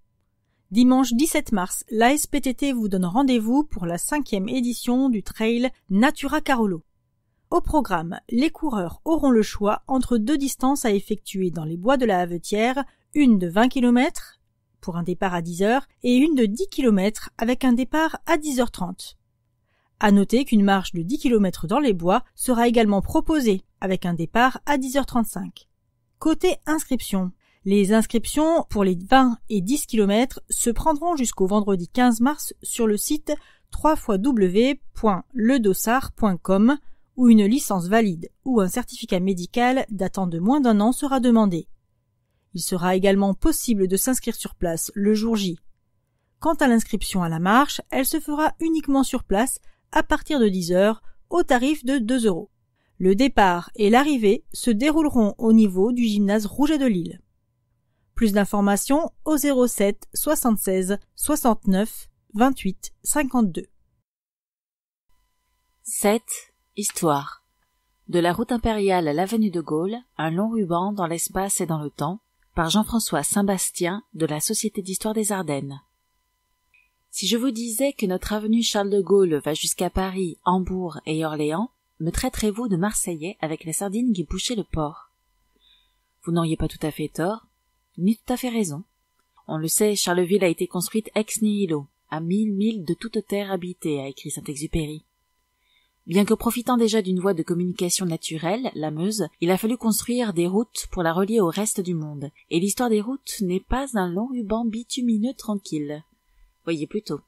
[SPEAKER 2] Dimanche 17 mars, la SPTT vous donne rendez-vous pour la cinquième édition du trail Natura Carolo. Au programme, les coureurs auront le choix entre deux distances à effectuer dans les bois de la Havetière, une de 20 km pour un départ à 10h et une de 10 km avec un départ à 10h30. À noter qu'une marche de 10 km dans les bois sera également proposée avec un départ à 10h35. Côté inscription, les inscriptions pour les 20 et 10 km se prendront jusqu'au vendredi 15 mars sur le site www.ledossard.com où une licence valide ou un certificat médical datant de moins d'un an sera demandé. Il sera également possible de s'inscrire sur place le jour J. Quant à l'inscription à la marche, elle se fera uniquement sur place à partir de 10 heures au tarif de 2 euros. Le départ et l'arrivée se dérouleront au niveau du gymnase Rouget de Lille. Plus d'informations au 07 76 69 28 52. 7. Histoire.
[SPEAKER 1] De la route impériale à l'avenue de Gaulle, un long ruban dans l'espace et dans le temps, par Jean-François Saint-Bastien de la Société d'histoire des Ardennes. Si je vous disais que notre avenue Charles de Gaulle va jusqu'à Paris, Hambourg et Orléans, me traiterez-vous de Marseillais avec la sardine qui bouchait le port Vous n'auriez pas tout à fait tort, ni tout à fait raison. On le sait, Charleville a été construite ex nihilo, à mille milles de toute terre habitée, a écrit Saint-Exupéry. Bien que profitant déjà d'une voie de communication naturelle, la Meuse, il a fallu construire des routes pour la relier au reste du monde, et l'histoire des routes n'est pas un long ruban bitumineux tranquille. Voyez plutôt.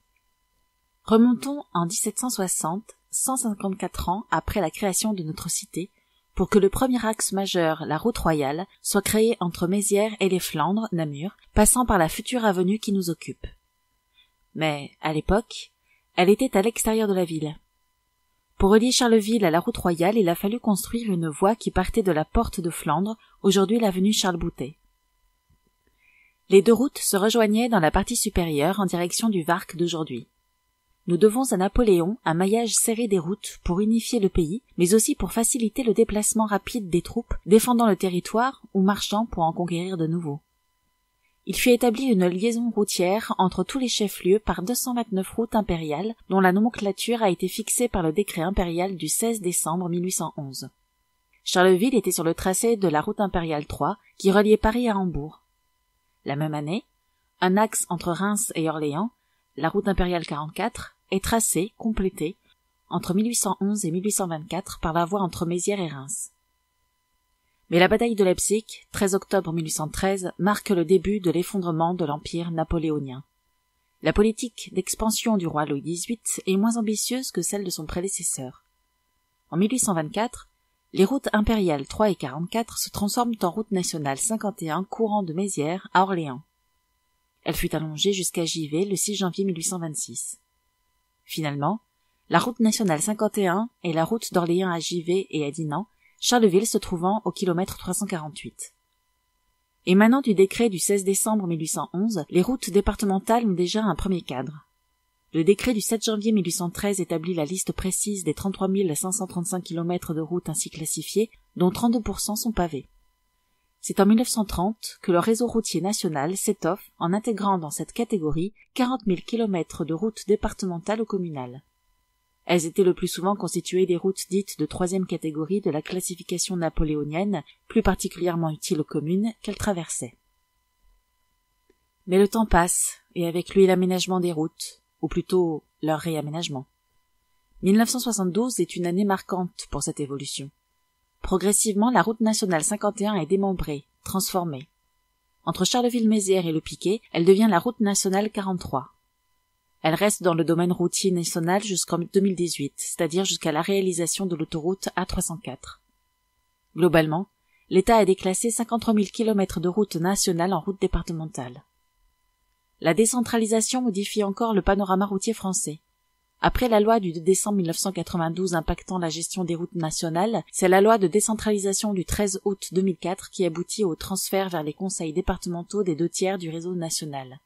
[SPEAKER 1] Remontons en 1760, 154 ans après la création de notre cité, pour que le premier axe majeur, la route royale, soit créé entre Mézières et les Flandres, Namur, passant par la future avenue qui nous occupe. Mais, à l'époque, elle était à l'extérieur de la ville pour relier Charleville à la route royale, il a fallu construire une voie qui partait de la porte de Flandre, aujourd'hui l'avenue Charles Boutet. Les deux routes se rejoignaient dans la partie supérieure en direction du Varc d'aujourd'hui. Nous devons à Napoléon un maillage serré des routes pour unifier le pays, mais aussi pour faciliter le déplacement rapide des troupes défendant le territoire ou marchant pour en conquérir de nouveau il fut établi une liaison routière entre tous les chefs-lieux par 229 routes impériales, dont la nomenclature a été fixée par le décret impérial du 16 décembre 1811. Charleville était sur le tracé de la route impériale 3 qui reliait Paris à Hambourg. La même année, un axe entre Reims et Orléans, la route impériale 44, est tracé, complétée, entre 1811 et 1824 par la voie entre Mézières et Reims. Mais la bataille de Leipzig, 13 octobre 1813, marque le début de l'effondrement de l'empire napoléonien. La politique d'expansion du roi Louis XVIII est moins ambitieuse que celle de son prédécesseur. En 1824, les routes impériales 3 et 44 se transforment en route nationale 51 courant de Mézières à Orléans. Elle fut allongée jusqu'à Givet le 6 janvier 1826. Finalement, la route nationale 51 et la route d'Orléans à Givet et à Dinan Charleville se trouvant au kilomètre 348. Émanant du décret du 16 décembre 1811, les routes départementales ont déjà un premier cadre. Le décret du 7 janvier 1813 établit la liste précise des 33 535 km de routes ainsi classifiées, dont 32% sont pavés. C'est en 1930 que le réseau routier national s'étoffe en intégrant dans cette catégorie 40 000 km de routes départementales ou communales. Elles étaient le plus souvent constituées des routes dites de troisième catégorie de la classification napoléonienne, plus particulièrement utiles aux communes qu'elles traversaient. Mais le temps passe, et avec lui l'aménagement des routes, ou plutôt leur réaménagement. 1972 est une année marquante pour cette évolution. Progressivement, la route nationale 51 est démembrée, transformée. Entre Charleville-Mézières et Le Piquet, elle devient la route nationale 43. Elle reste dans le domaine routier national jusqu'en 2018, c'est-à-dire jusqu'à la réalisation de l'autoroute A304. Globalement, l'État a déclassé 53 000 km de routes nationales en routes départementales. La décentralisation modifie encore le panorama routier français. Après la loi du 2 décembre 1992 impactant la gestion des routes nationales, c'est la loi de décentralisation du 13 août 2004 qui aboutit au transfert vers les conseils départementaux des deux tiers du réseau national.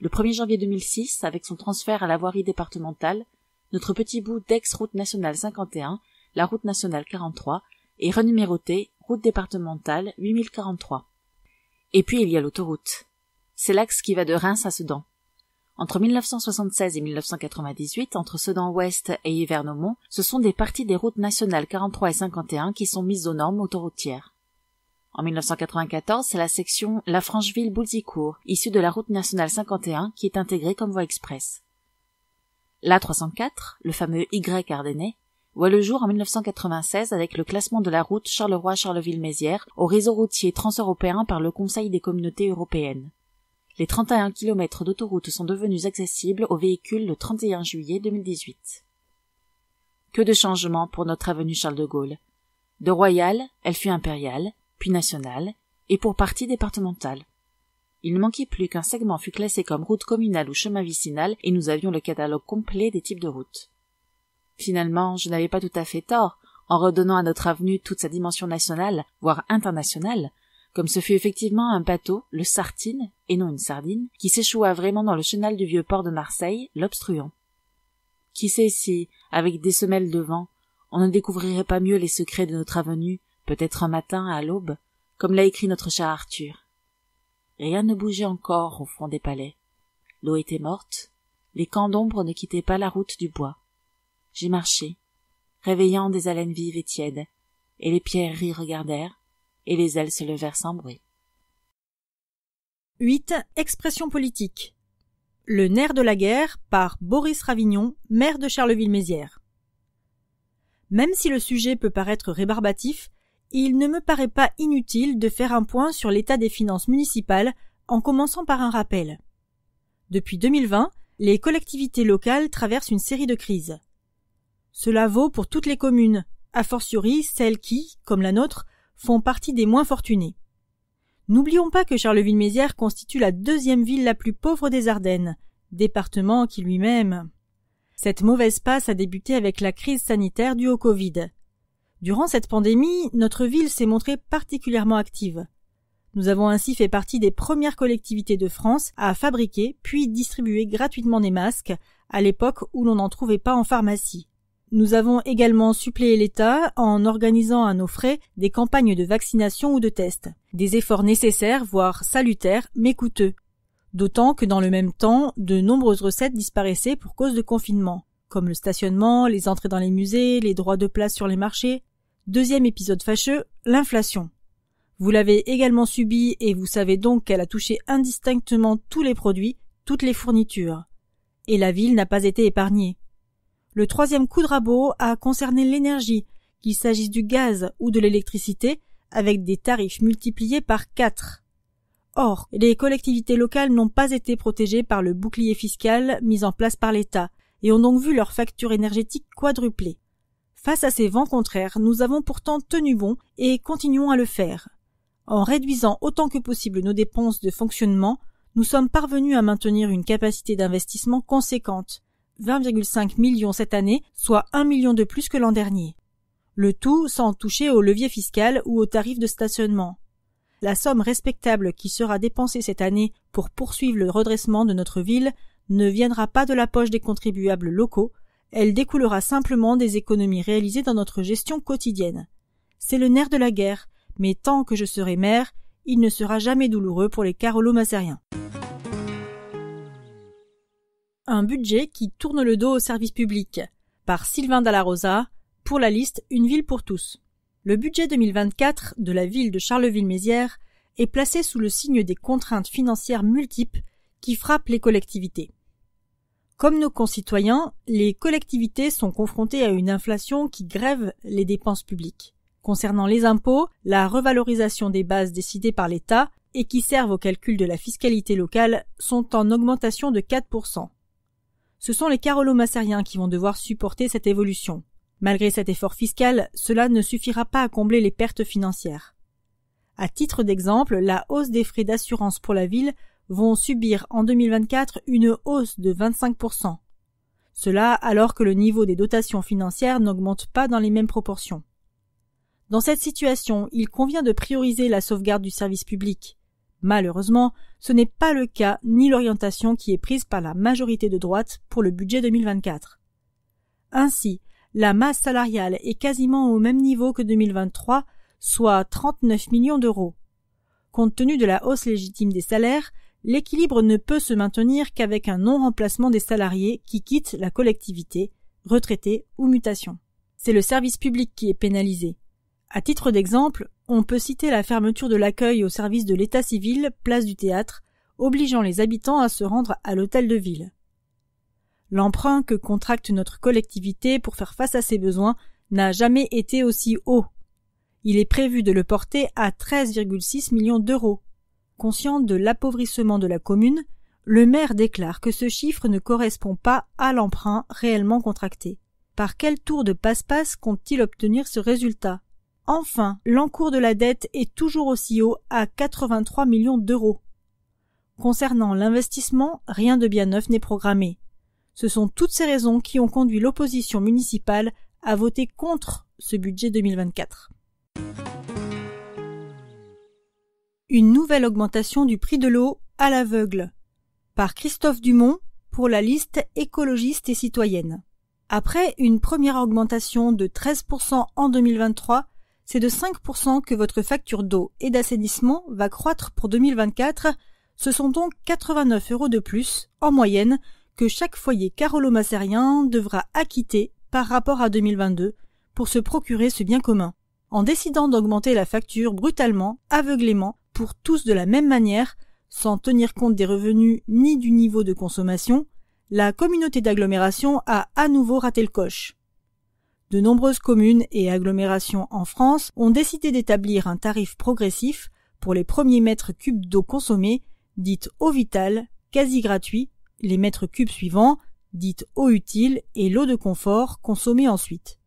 [SPEAKER 1] Le 1er janvier 2006, avec son transfert à la voirie départementale, notre petit bout d'ex-route nationale 51, la route nationale 43, est renuméroté route départementale 8043. Et puis il y a l'autoroute. C'est l'axe qui va de Reims à Sedan. Entre 1976 et 1998, entre Sedan-Ouest et yverdon ce sont des parties des routes nationales 43 et 51 qui sont mises aux normes autoroutières. En 1994, c'est la section La Francheville-Boulzicourt, issue de la route nationale 51, qui est intégrée comme voie express. L'A304, le fameux Y ardennais, voit le jour en 1996 avec le classement de la route Charleroi-Charleville-Mézières au réseau routier transeuropéen par le Conseil des communautés européennes. Les 31 km d'autoroute sont devenus accessibles aux véhicules le 31 juillet 2018. Que de changements pour notre avenue Charles de Gaulle. De royale, elle fut impériale, puis nationale, et pour partie départementale. Il ne manquait plus qu'un segment fût classé comme route communale ou chemin vicinal, et nous avions le catalogue complet des types de routes. Finalement, je n'avais pas tout à fait tort, en redonnant à notre avenue toute sa dimension nationale, voire internationale, comme ce fut effectivement un bateau, le Sartine, et non une sardine, qui s'échoua vraiment dans le chenal du vieux port de Marseille, l'obstruant. Qui sait si, avec des semelles de vent, on ne découvrirait pas mieux les secrets de notre avenue peut-être un matin à l'aube, comme l'a écrit notre cher Arthur. Rien ne bougeait encore au fond des palais. L'eau était morte, les camps d'ombre ne quittaient pas la route du bois. J'ai marché, réveillant des haleines vives et tièdes, et les pierreries regardèrent, et les ailes se levèrent sans bruit.
[SPEAKER 2] 8. Expression politique. Le nerf de la guerre par Boris Ravignon, maire de Charleville-Mézières. Même si le sujet peut paraître rébarbatif, il ne me paraît pas inutile de faire un point sur l'état des finances municipales en commençant par un rappel. Depuis 2020, les collectivités locales traversent une série de crises. Cela vaut pour toutes les communes, a fortiori celles qui, comme la nôtre, font partie des moins fortunées. N'oublions pas que Charleville-Mézières constitue la deuxième ville la plus pauvre des Ardennes, département qui lui-même. Cette mauvaise passe a débuté avec la crise sanitaire due au Covid. Durant cette pandémie, notre ville s'est montrée particulièrement active. Nous avons ainsi fait partie des premières collectivités de France à fabriquer puis distribuer gratuitement des masques, à l'époque où l'on n'en trouvait pas en pharmacie. Nous avons également suppléé l'État en organisant à nos frais des campagnes de vaccination ou de tests, des efforts nécessaires, voire salutaires, mais coûteux. D'autant que dans le même temps, de nombreuses recettes disparaissaient pour cause de confinement, comme le stationnement, les entrées dans les musées, les droits de place sur les marchés, Deuxième épisode fâcheux, l'inflation. Vous l'avez également subie et vous savez donc qu'elle a touché indistinctement tous les produits, toutes les fournitures. Et la ville n'a pas été épargnée. Le troisième coup de rabot a concerné l'énergie, qu'il s'agisse du gaz ou de l'électricité, avec des tarifs multipliés par quatre. Or, les collectivités locales n'ont pas été protégées par le bouclier fiscal mis en place par l'État, et ont donc vu leur facture énergétique quadruplée. Face à ces vents contraires, nous avons pourtant tenu bon et continuons à le faire. En réduisant autant que possible nos dépenses de fonctionnement, nous sommes parvenus à maintenir une capacité d'investissement conséquente, 20,5 millions cette année, soit 1 million de plus que l'an dernier. Le tout sans toucher au levier fiscal ou aux tarifs de stationnement. La somme respectable qui sera dépensée cette année pour poursuivre le redressement de notre ville ne viendra pas de la poche des contribuables locaux, elle découlera simplement des économies réalisées dans notre gestion quotidienne. C'est le nerf de la guerre, mais tant que je serai maire, il ne sera jamais douloureux pour les carolo Un budget qui tourne le dos au service public. Par Sylvain Dallarosa, pour la liste Une ville pour tous. Le budget 2024 de la ville de Charleville-Mézières est placé sous le signe des contraintes financières multiples qui frappent les collectivités. Comme nos concitoyens, les collectivités sont confrontées à une inflation qui grève les dépenses publiques. Concernant les impôts, la revalorisation des bases décidées par l'État et qui servent au calcul de la fiscalité locale sont en augmentation de 4%. Ce sont les Carolomassériens qui vont devoir supporter cette évolution. Malgré cet effort fiscal, cela ne suffira pas à combler les pertes financières. À titre d'exemple, la hausse des frais d'assurance pour la ville vont subir en 2024 une hausse de 25%. Cela alors que le niveau des dotations financières n'augmente pas dans les mêmes proportions. Dans cette situation, il convient de prioriser la sauvegarde du service public. Malheureusement, ce n'est pas le cas ni l'orientation qui est prise par la majorité de droite pour le budget 2024. Ainsi, la masse salariale est quasiment au même niveau que 2023, soit 39 millions d'euros. Compte tenu de la hausse légitime des salaires, l'équilibre ne peut se maintenir qu'avec un non-remplacement des salariés qui quittent la collectivité, retraités ou mutation. C'est le service public qui est pénalisé. À titre d'exemple, on peut citer la fermeture de l'accueil au service de l'état civil, place du théâtre, obligeant les habitants à se rendre à l'hôtel de ville. L'emprunt que contracte notre collectivité pour faire face à ses besoins n'a jamais été aussi haut. Il est prévu de le porter à 13,6 millions d'euros Conscient de l'appauvrissement de la commune, le maire déclare que ce chiffre ne correspond pas à l'emprunt réellement contracté. Par quel tour de passe-passe compte-t-il obtenir ce résultat Enfin, l'encours de la dette est toujours aussi haut à 83 millions d'euros. Concernant l'investissement, rien de bien neuf n'est programmé. Ce sont toutes ces raisons qui ont conduit l'opposition municipale à voter contre ce budget 2024. Une nouvelle augmentation du prix de l'eau à l'aveugle par Christophe Dumont pour la liste écologiste et citoyenne. Après une première augmentation de 13% en 2023, c'est de 5% que votre facture d'eau et d'assainissement va croître pour 2024. Ce sont donc 89 euros de plus, en moyenne, que chaque foyer carolomassérien devra acquitter par rapport à 2022 pour se procurer ce bien commun. En décidant d'augmenter la facture brutalement, aveuglément, pour tous de la même manière, sans tenir compte des revenus ni du niveau de consommation, la communauté d'agglomération a à nouveau raté le coche. De nombreuses communes et agglomérations en France ont décidé d'établir un tarif progressif pour les premiers mètres cubes d'eau consommée, dites eau vitale, quasi gratuit, les mètres cubes suivants, dites eau utile et l'eau de confort consommée ensuite.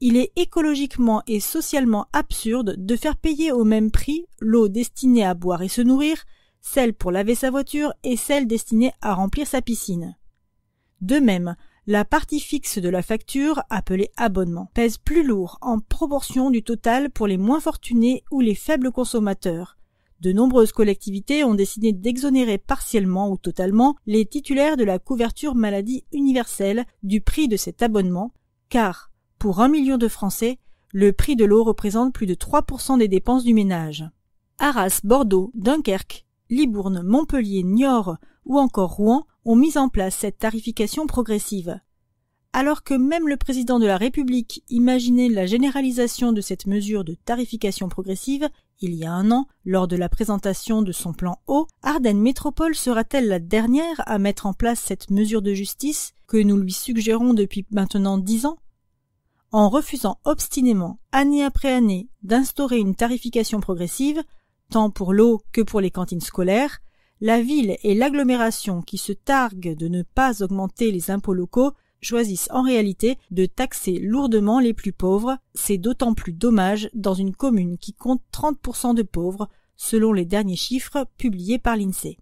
[SPEAKER 2] Il est écologiquement et socialement absurde de faire payer au même prix l'eau destinée à boire et se nourrir, celle pour laver sa voiture et celle destinée à remplir sa piscine. De même, la partie fixe de la facture, appelée abonnement, pèse plus lourd en proportion du total pour les moins fortunés ou les faibles consommateurs. De nombreuses collectivités ont décidé d'exonérer partiellement ou totalement les titulaires de la couverture maladie universelle du prix de cet abonnement, car pour un million de Français, le prix de l'eau représente plus de 3% des dépenses du ménage. Arras, Bordeaux, Dunkerque, Libourne, Montpellier, Niort ou encore Rouen ont mis en place cette tarification progressive. Alors que même le président de la République imaginait la généralisation de cette mesure de tarification progressive, il y a un an, lors de la présentation de son plan eau, Ardennes Métropole sera-t-elle la dernière à mettre en place cette mesure de justice que nous lui suggérons depuis maintenant dix ans en refusant obstinément, année après année, d'instaurer une tarification progressive, tant pour l'eau que pour les cantines scolaires, la ville et l'agglomération qui se targuent de ne pas augmenter les impôts locaux choisissent en réalité de taxer lourdement les plus pauvres, c'est d'autant plus dommage dans une commune qui compte 30% de pauvres, selon les derniers chiffres publiés par l'INSEE.